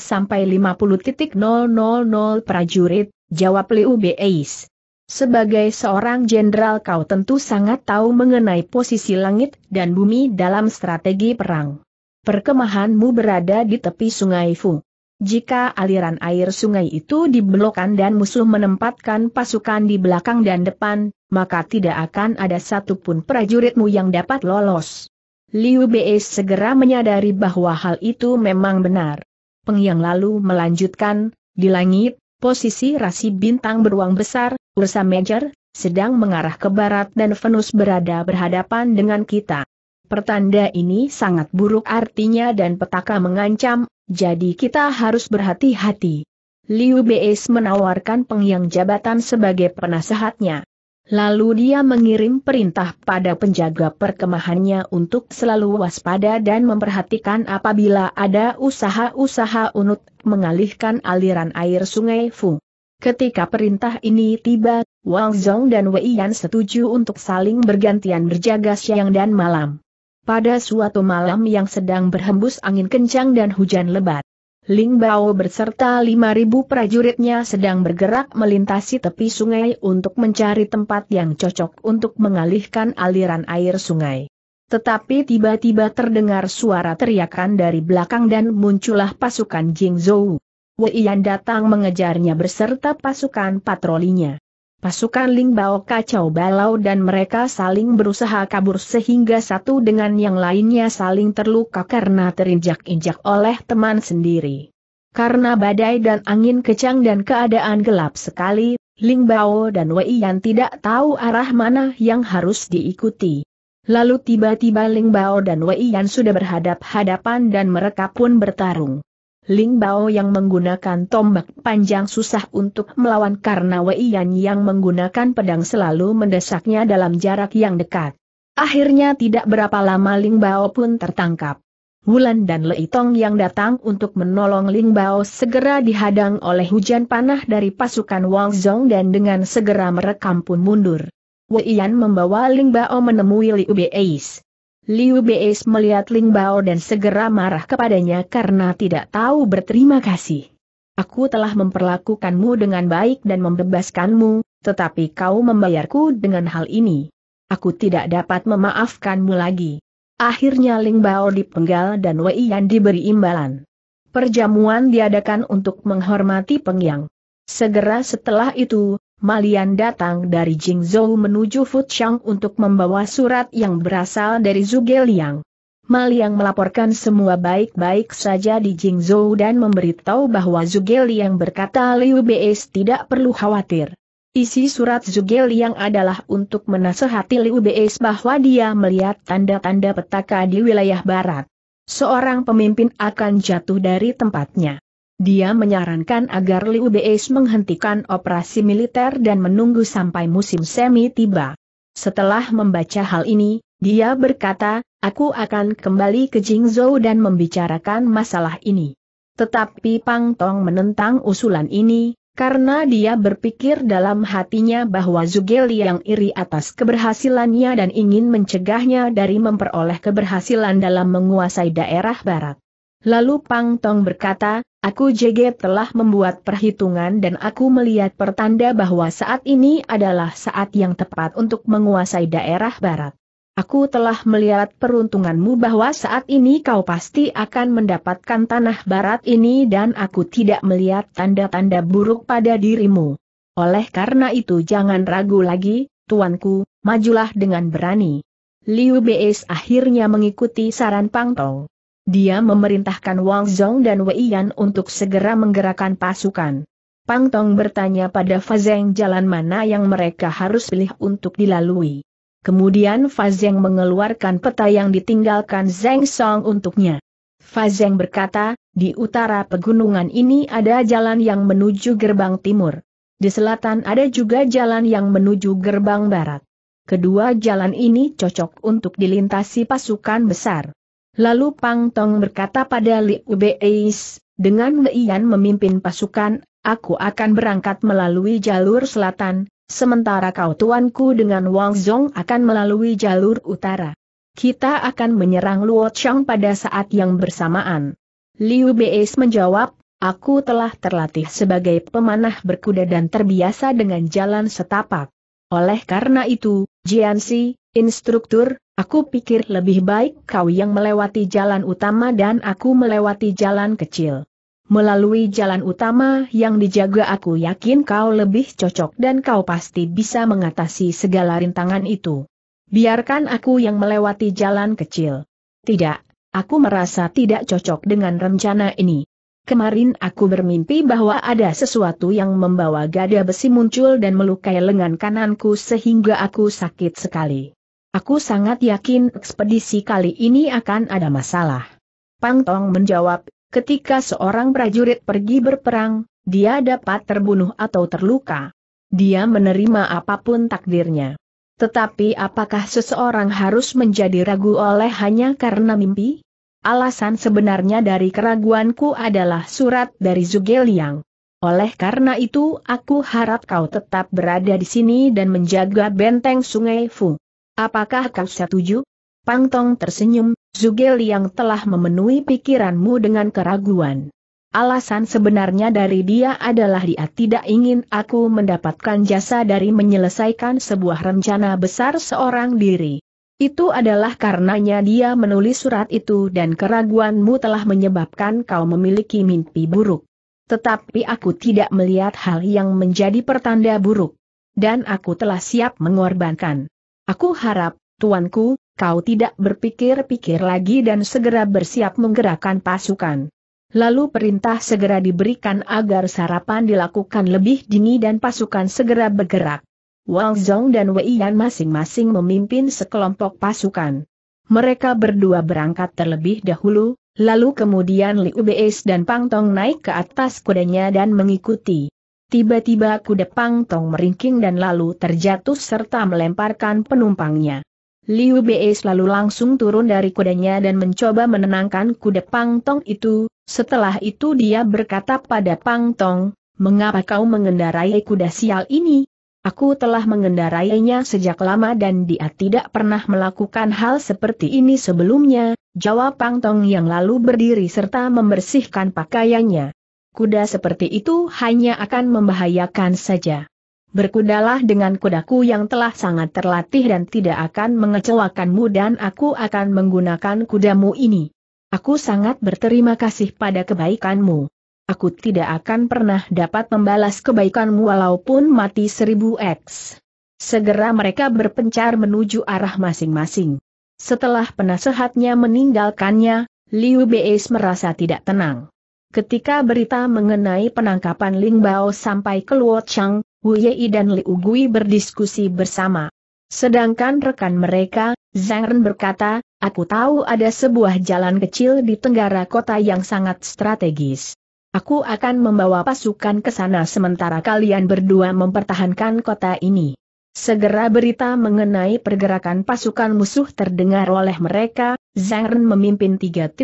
sampai 50.000 prajurit, jawab Liu Beis. Sebagai seorang jenderal kau tentu sangat tahu mengenai posisi langit dan bumi dalam strategi perang. Perkemahanmu berada di tepi sungai Fu. Jika aliran air sungai itu dibelokkan dan musuh menempatkan pasukan di belakang dan depan, maka tidak akan ada satupun prajuritmu yang dapat lolos. Liu Bei segera menyadari bahwa hal itu memang benar. Peng yang lalu melanjutkan, di langit, posisi rasi bintang beruang besar, Ursa Major, sedang mengarah ke barat dan Venus berada berhadapan dengan kita. Pertanda ini sangat buruk artinya dan petaka mengancam, jadi kita harus berhati-hati. Liu Bei menawarkan pengyang jabatan sebagai penasehatnya. Lalu dia mengirim perintah pada penjaga perkemahannya untuk selalu waspada dan memperhatikan apabila ada usaha-usaha unut mengalihkan aliran air sungai Fu. Ketika perintah ini tiba, Wang Zhong dan Wei Yan setuju untuk saling bergantian berjaga siang dan malam. Pada suatu malam yang sedang berhembus angin kencang dan hujan lebat, Ling Bao berserta 5.000 prajuritnya sedang bergerak melintasi tepi sungai untuk mencari tempat yang cocok untuk mengalihkan aliran air sungai. Tetapi tiba-tiba terdengar suara teriakan dari belakang dan muncullah pasukan Jing Zhou. Wei Yan datang mengejarnya berserta pasukan patrolinya. Pasukan Ling Bao kacau balau dan mereka saling berusaha kabur sehingga satu dengan yang lainnya saling terluka karena terinjak-injak oleh teman sendiri. Karena badai dan angin kecang dan keadaan gelap sekali, Ling Bao dan Wei Yan tidak tahu arah mana yang harus diikuti. Lalu tiba-tiba Ling Bao dan Wei Yan sudah berhadap-hadapan dan mereka pun bertarung. Ling Bao yang menggunakan tombak panjang susah untuk melawan karena Wei Yan yang menggunakan pedang selalu mendesaknya dalam jarak yang dekat. Akhirnya tidak berapa lama Ling Bao pun tertangkap. Wulan dan Leitong yang datang untuk menolong Ling Bao segera dihadang oleh hujan panah dari pasukan Wang Zhong dan dengan segera merekam pun mundur. Wei Yan membawa Ling Bao menemui Liu Beis. Liu Beis melihat Ling Bao dan segera marah kepadanya karena tidak tahu berterima kasih. Aku telah memperlakukanmu dengan baik dan membebaskanmu, tetapi kau membayarku dengan hal ini. Aku tidak dapat memaafkanmu lagi. Akhirnya Ling Bao dipenggal dan Wei Yan diberi imbalan. Perjamuan diadakan untuk menghormati Pengyang. Segera setelah itu, Malian datang dari Jingzhou menuju Fuchang untuk membawa surat yang berasal dari Zuge Liang. Malian melaporkan semua baik-baik saja di Jingzhou dan memberitahu bahwa Zuge Liang berkata Liu Bei tidak perlu khawatir. Isi surat Zuge Liang adalah untuk menasehati Liu Bei bahwa dia melihat tanda-tanda petaka di wilayah barat. Seorang pemimpin akan jatuh dari tempatnya. Dia menyarankan agar Liu Beis menghentikan operasi militer dan menunggu sampai musim semi tiba. Setelah membaca hal ini, dia berkata, aku akan kembali ke Jingzhou dan membicarakan masalah ini. Tetapi Pang Tong menentang usulan ini, karena dia berpikir dalam hatinya bahwa Zuge Liang iri atas keberhasilannya dan ingin mencegahnya dari memperoleh keberhasilan dalam menguasai daerah barat. Lalu Pang Tong berkata, Aku JG telah membuat perhitungan dan aku melihat pertanda bahwa saat ini adalah saat yang tepat untuk menguasai daerah barat. Aku telah melihat peruntunganmu bahwa saat ini kau pasti akan mendapatkan tanah barat ini dan aku tidak melihat tanda-tanda buruk pada dirimu. Oleh karena itu jangan ragu lagi, tuanku, majulah dengan berani. Liu Beis akhirnya mengikuti saran Pang Tong. Dia memerintahkan Wang Zhong dan Wei Yan untuk segera menggerakkan pasukan. Pang Tong bertanya pada Fazeng jalan mana yang mereka harus pilih untuk dilalui. Kemudian Fazeng mengeluarkan peta yang ditinggalkan Zeng Song untuknya. Fazeng berkata, di utara pegunungan ini ada jalan yang menuju gerbang timur. Di selatan ada juga jalan yang menuju gerbang barat. Kedua jalan ini cocok untuk dilintasi pasukan besar. Lalu Pang Tong berkata pada Li Ubeis, dengan Leian memimpin pasukan, aku akan berangkat melalui jalur selatan, sementara kau tuanku dengan Wang Zhong akan melalui jalur utara. Kita akan menyerang Luo Chang pada saat yang bersamaan. Liu Beis menjawab, aku telah terlatih sebagai pemanah berkuda dan terbiasa dengan jalan setapak. Oleh karena itu, Jiansi, instruktur, Aku pikir lebih baik kau yang melewati jalan utama dan aku melewati jalan kecil. Melalui jalan utama yang dijaga aku yakin kau lebih cocok dan kau pasti bisa mengatasi segala rintangan itu. Biarkan aku yang melewati jalan kecil. Tidak, aku merasa tidak cocok dengan rencana ini. Kemarin aku bermimpi bahwa ada sesuatu yang membawa gada besi muncul dan melukai lengan kananku sehingga aku sakit sekali. Aku sangat yakin ekspedisi kali ini akan ada masalah. Pang Tong menjawab, ketika seorang prajurit pergi berperang, dia dapat terbunuh atau terluka. Dia menerima apapun takdirnya. Tetapi apakah seseorang harus menjadi ragu oleh hanya karena mimpi? Alasan sebenarnya dari keraguanku adalah surat dari Yang. Oleh karena itu aku harap kau tetap berada di sini dan menjaga benteng sungai Fu. Apakah kau setuju? Pang Tong tersenyum, Zugel yang telah memenuhi pikiranmu dengan keraguan. Alasan sebenarnya dari dia adalah dia tidak ingin aku mendapatkan jasa dari menyelesaikan sebuah rencana besar seorang diri. Itu adalah karenanya dia menulis surat itu dan keraguanmu telah menyebabkan kau memiliki mimpi buruk. Tetapi aku tidak melihat hal yang menjadi pertanda buruk. Dan aku telah siap mengorbankan. Aku harap, tuanku, kau tidak berpikir-pikir lagi dan segera bersiap menggerakkan pasukan. Lalu perintah segera diberikan agar sarapan dilakukan lebih dini dan pasukan segera bergerak. Wang Zong dan Wei Yan masing-masing memimpin sekelompok pasukan. Mereka berdua berangkat terlebih dahulu, lalu kemudian Liu Beis dan Pang Tong naik ke atas kudanya dan mengikuti. Tiba-tiba kuda Pang Tong meringking dan lalu terjatuh serta melemparkan penumpangnya. Liu Bei selalu langsung turun dari kudanya dan mencoba menenangkan kuda Pang Tong itu, setelah itu dia berkata pada Pang Tong, mengapa kau mengendarai kuda sial ini? Aku telah mengendarainya sejak lama dan dia tidak pernah melakukan hal seperti ini sebelumnya, jawab Pang Tong yang lalu berdiri serta membersihkan pakaiannya kuda seperti itu hanya akan membahayakan saja. Berkudalah dengan kudaku yang telah sangat terlatih dan tidak akan mengecewakanmu dan aku akan menggunakan kudamu ini. Aku sangat berterima kasih pada kebaikanmu. Aku tidak akan pernah dapat membalas kebaikanmu walaupun mati seribu X. Segera mereka berpencar menuju arah masing-masing. Setelah penasehatnya meninggalkannya, Liu Beis merasa tidak tenang. Ketika berita mengenai penangkapan Ling Bao sampai ke Luo Chang, Wu Yei dan Liu Gui berdiskusi bersama. Sedangkan rekan mereka, Zhang Ren berkata, aku tahu ada sebuah jalan kecil di tenggara kota yang sangat strategis. Aku akan membawa pasukan ke sana sementara kalian berdua mempertahankan kota ini. Segera berita mengenai pergerakan pasukan musuh terdengar oleh mereka, Zhang Ren memimpin 3.000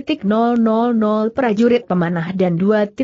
prajurit pemanah dan 2.000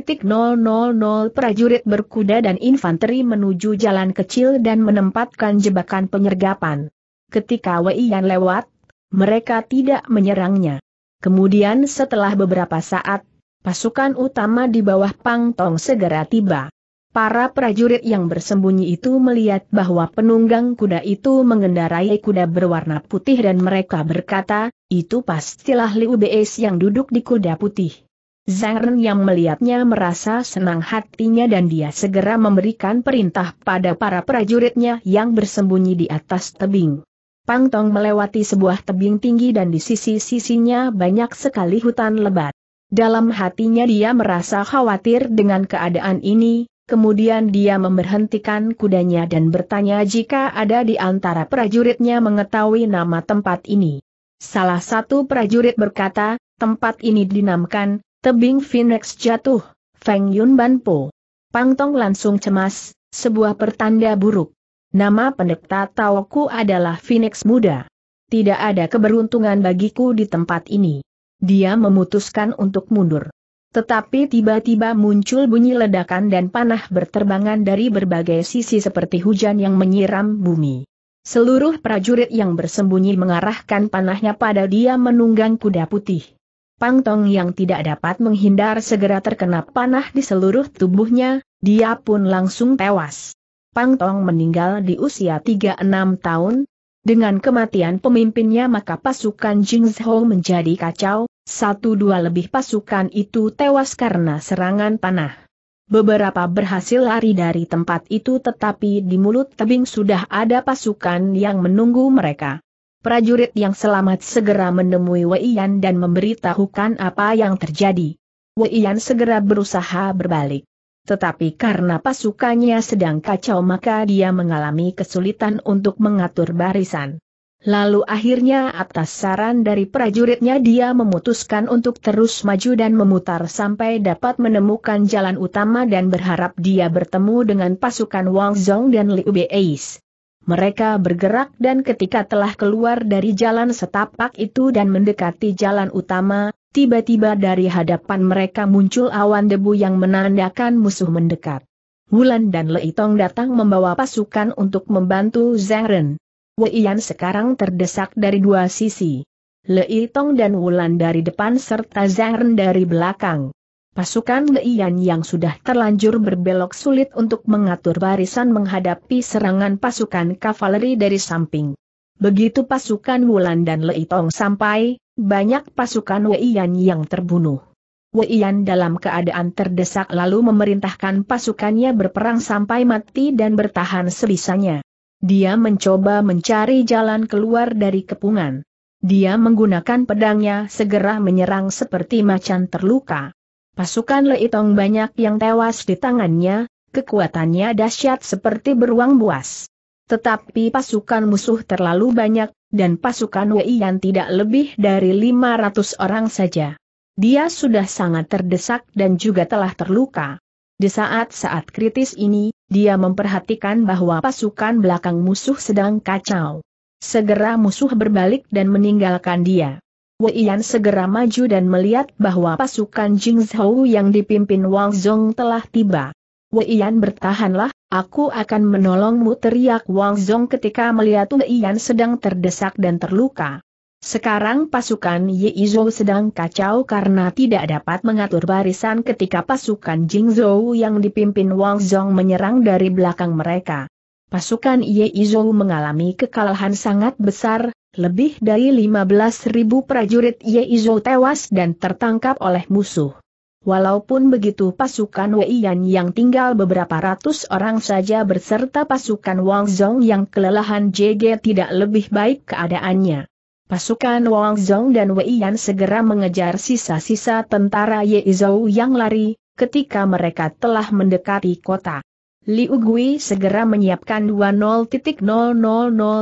prajurit berkuda dan infanteri menuju jalan kecil dan menempatkan jebakan penyergapan. Ketika Wei Yan lewat, mereka tidak menyerangnya. Kemudian setelah beberapa saat, pasukan utama di bawah Pang Tong segera tiba. Para prajurit yang bersembunyi itu melihat bahwa penunggang kuda itu mengendarai kuda berwarna putih dan mereka berkata, itu pastilah Liu Beis yang duduk di kuda putih. Zhang Ren yang melihatnya merasa senang hatinya dan dia segera memberikan perintah pada para prajuritnya yang bersembunyi di atas tebing. Pang Tong melewati sebuah tebing tinggi dan di sisi-sisinya banyak sekali hutan lebat. Dalam hatinya dia merasa khawatir dengan keadaan ini, Kemudian dia memberhentikan kudanya dan bertanya jika ada di antara prajuritnya mengetahui nama tempat ini. Salah satu prajurit berkata, tempat ini dinamakan tebing Phoenix jatuh, Feng Yun Banpo. Pang Tong langsung cemas, sebuah pertanda buruk. Nama pendekta Taoku adalah Phoenix Muda. Tidak ada keberuntungan bagiku di tempat ini. Dia memutuskan untuk mundur. Tetapi tiba-tiba muncul bunyi ledakan dan panah berterbangan dari berbagai sisi seperti hujan yang menyiram bumi. Seluruh prajurit yang bersembunyi mengarahkan panahnya pada dia menunggang kuda putih. Pang Tong yang tidak dapat menghindar segera terkena panah di seluruh tubuhnya, dia pun langsung tewas. Pang Tong meninggal di usia 36 tahun. Dengan kematian pemimpinnya maka pasukan Jingzhou menjadi kacau, satu dua lebih pasukan itu tewas karena serangan panah. Beberapa berhasil lari dari tempat itu tetapi di mulut tebing sudah ada pasukan yang menunggu mereka. Prajurit yang selamat segera menemui Yan dan memberitahukan apa yang terjadi. Yan segera berusaha berbalik. Tetapi karena pasukannya sedang kacau maka dia mengalami kesulitan untuk mengatur barisan. Lalu akhirnya atas saran dari prajuritnya dia memutuskan untuk terus maju dan memutar sampai dapat menemukan jalan utama dan berharap dia bertemu dengan pasukan Wang Zhong dan Liu Beis. Mereka bergerak dan ketika telah keluar dari jalan setapak itu dan mendekati jalan utama, tiba-tiba dari hadapan mereka muncul awan debu yang menandakan musuh mendekat. Wulan dan Leitong datang membawa pasukan untuk membantu Zeren. Yan sekarang terdesak dari dua sisi. Lei Tong dan Wulan dari depan serta Zhang Ren dari belakang. Pasukan Leian yang sudah terlanjur berbelok sulit untuk mengatur barisan menghadapi serangan pasukan kavaleri dari samping. Begitu pasukan Wulan dan Lei Tong sampai, banyak pasukan Yan yang terbunuh. Yan dalam keadaan terdesak lalu memerintahkan pasukannya berperang sampai mati dan bertahan sebisanya. Dia mencoba mencari jalan keluar dari kepungan. Dia menggunakan pedangnya segera menyerang seperti macan terluka. Pasukan Leitong banyak yang tewas di tangannya, kekuatannya dahsyat seperti beruang buas. Tetapi pasukan musuh terlalu banyak, dan pasukan Wei yang tidak lebih dari 500 orang saja. Dia sudah sangat terdesak dan juga telah terluka. Di saat-saat kritis ini, dia memperhatikan bahwa pasukan belakang musuh sedang kacau. Segera musuh berbalik dan meninggalkan dia. Yan segera maju dan melihat bahwa pasukan Jing Zhou yang dipimpin Wang Zhong telah tiba. Yan bertahanlah, aku akan menolongmu teriak Wang Zhong ketika melihat Yan sedang terdesak dan terluka. Sekarang pasukan Yizhou sedang kacau karena tidak dapat mengatur barisan ketika pasukan Jingzhou yang dipimpin Wang Zhong menyerang dari belakang mereka. Pasukan Yizhou mengalami kekalahan sangat besar, lebih dari 15.000 prajurit Yizhou tewas dan tertangkap oleh musuh. Walaupun begitu pasukan Wei Yan yang tinggal beberapa ratus orang saja berserta pasukan Wang Zhong yang kelelahan JG tidak lebih baik keadaannya. Pasukan Wang Zhong dan Wei Yan segera mengejar sisa-sisa tentara Ye Zhou yang lari, ketika mereka telah mendekati kota. Liu Gui segera menyiapkan 20.000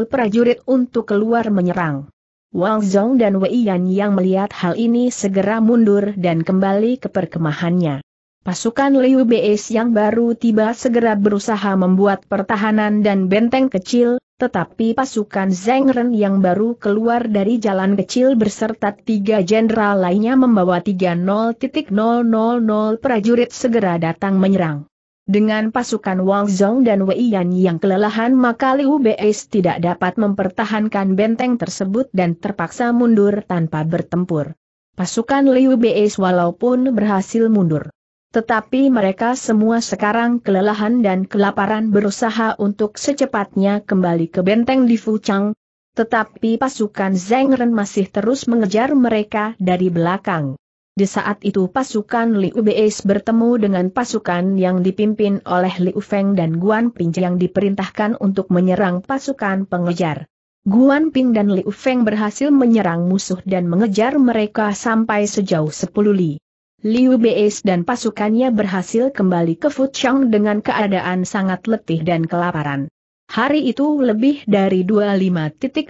prajurit untuk keluar menyerang. Wang Zhong dan Wei Yan yang melihat hal ini segera mundur dan kembali ke perkemahannya. Pasukan Liu Bei yang baru tiba segera berusaha membuat pertahanan dan benteng kecil, tetapi pasukan Zeng yang baru keluar dari jalan kecil berserta tiga jenderal lainnya membawa 30.000 prajurit segera datang menyerang. Dengan pasukan Wang Zhong dan Wei Yan yang kelelahan maka Liu Beis tidak dapat mempertahankan benteng tersebut dan terpaksa mundur tanpa bertempur. Pasukan Liu Beis walaupun berhasil mundur tetapi mereka semua sekarang kelelahan dan kelaparan berusaha untuk secepatnya kembali ke benteng di Fuchang. Tetapi pasukan Zeng masih terus mengejar mereka dari belakang. Di saat itu pasukan Liu Beis bertemu dengan pasukan yang dipimpin oleh Liu Feng dan Guan Ping yang diperintahkan untuk menyerang pasukan pengejar. Guan Ping dan Liu Feng berhasil menyerang musuh dan mengejar mereka sampai sejauh 10 li. Liu Beis dan pasukannya berhasil kembali ke Fuchang dengan keadaan sangat letih dan kelaparan. Hari itu lebih dari 25.000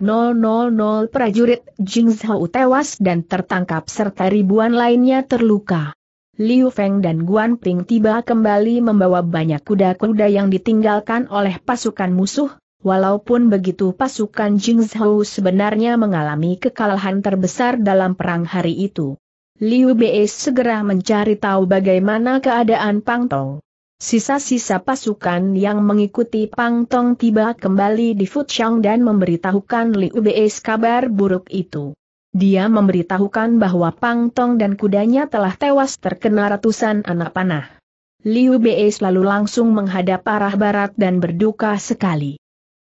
prajurit Jing Zhao tewas dan tertangkap serta ribuan lainnya terluka. Liu Feng dan Guan Ping tiba kembali membawa banyak kuda-kuda yang ditinggalkan oleh pasukan musuh, walaupun begitu pasukan Jing Zhao sebenarnya mengalami kekalahan terbesar dalam perang hari itu. Liu Bei segera mencari tahu bagaimana keadaan Pang Tong. Sisa-sisa pasukan yang mengikuti Pang Tong tiba kembali di Fuchang dan memberitahukan Liu Bei kabar buruk itu. Dia memberitahukan bahwa Pang Tong dan kudanya telah tewas terkena ratusan anak panah. Liu Bei selalu langsung menghadap arah barat dan berduka sekali.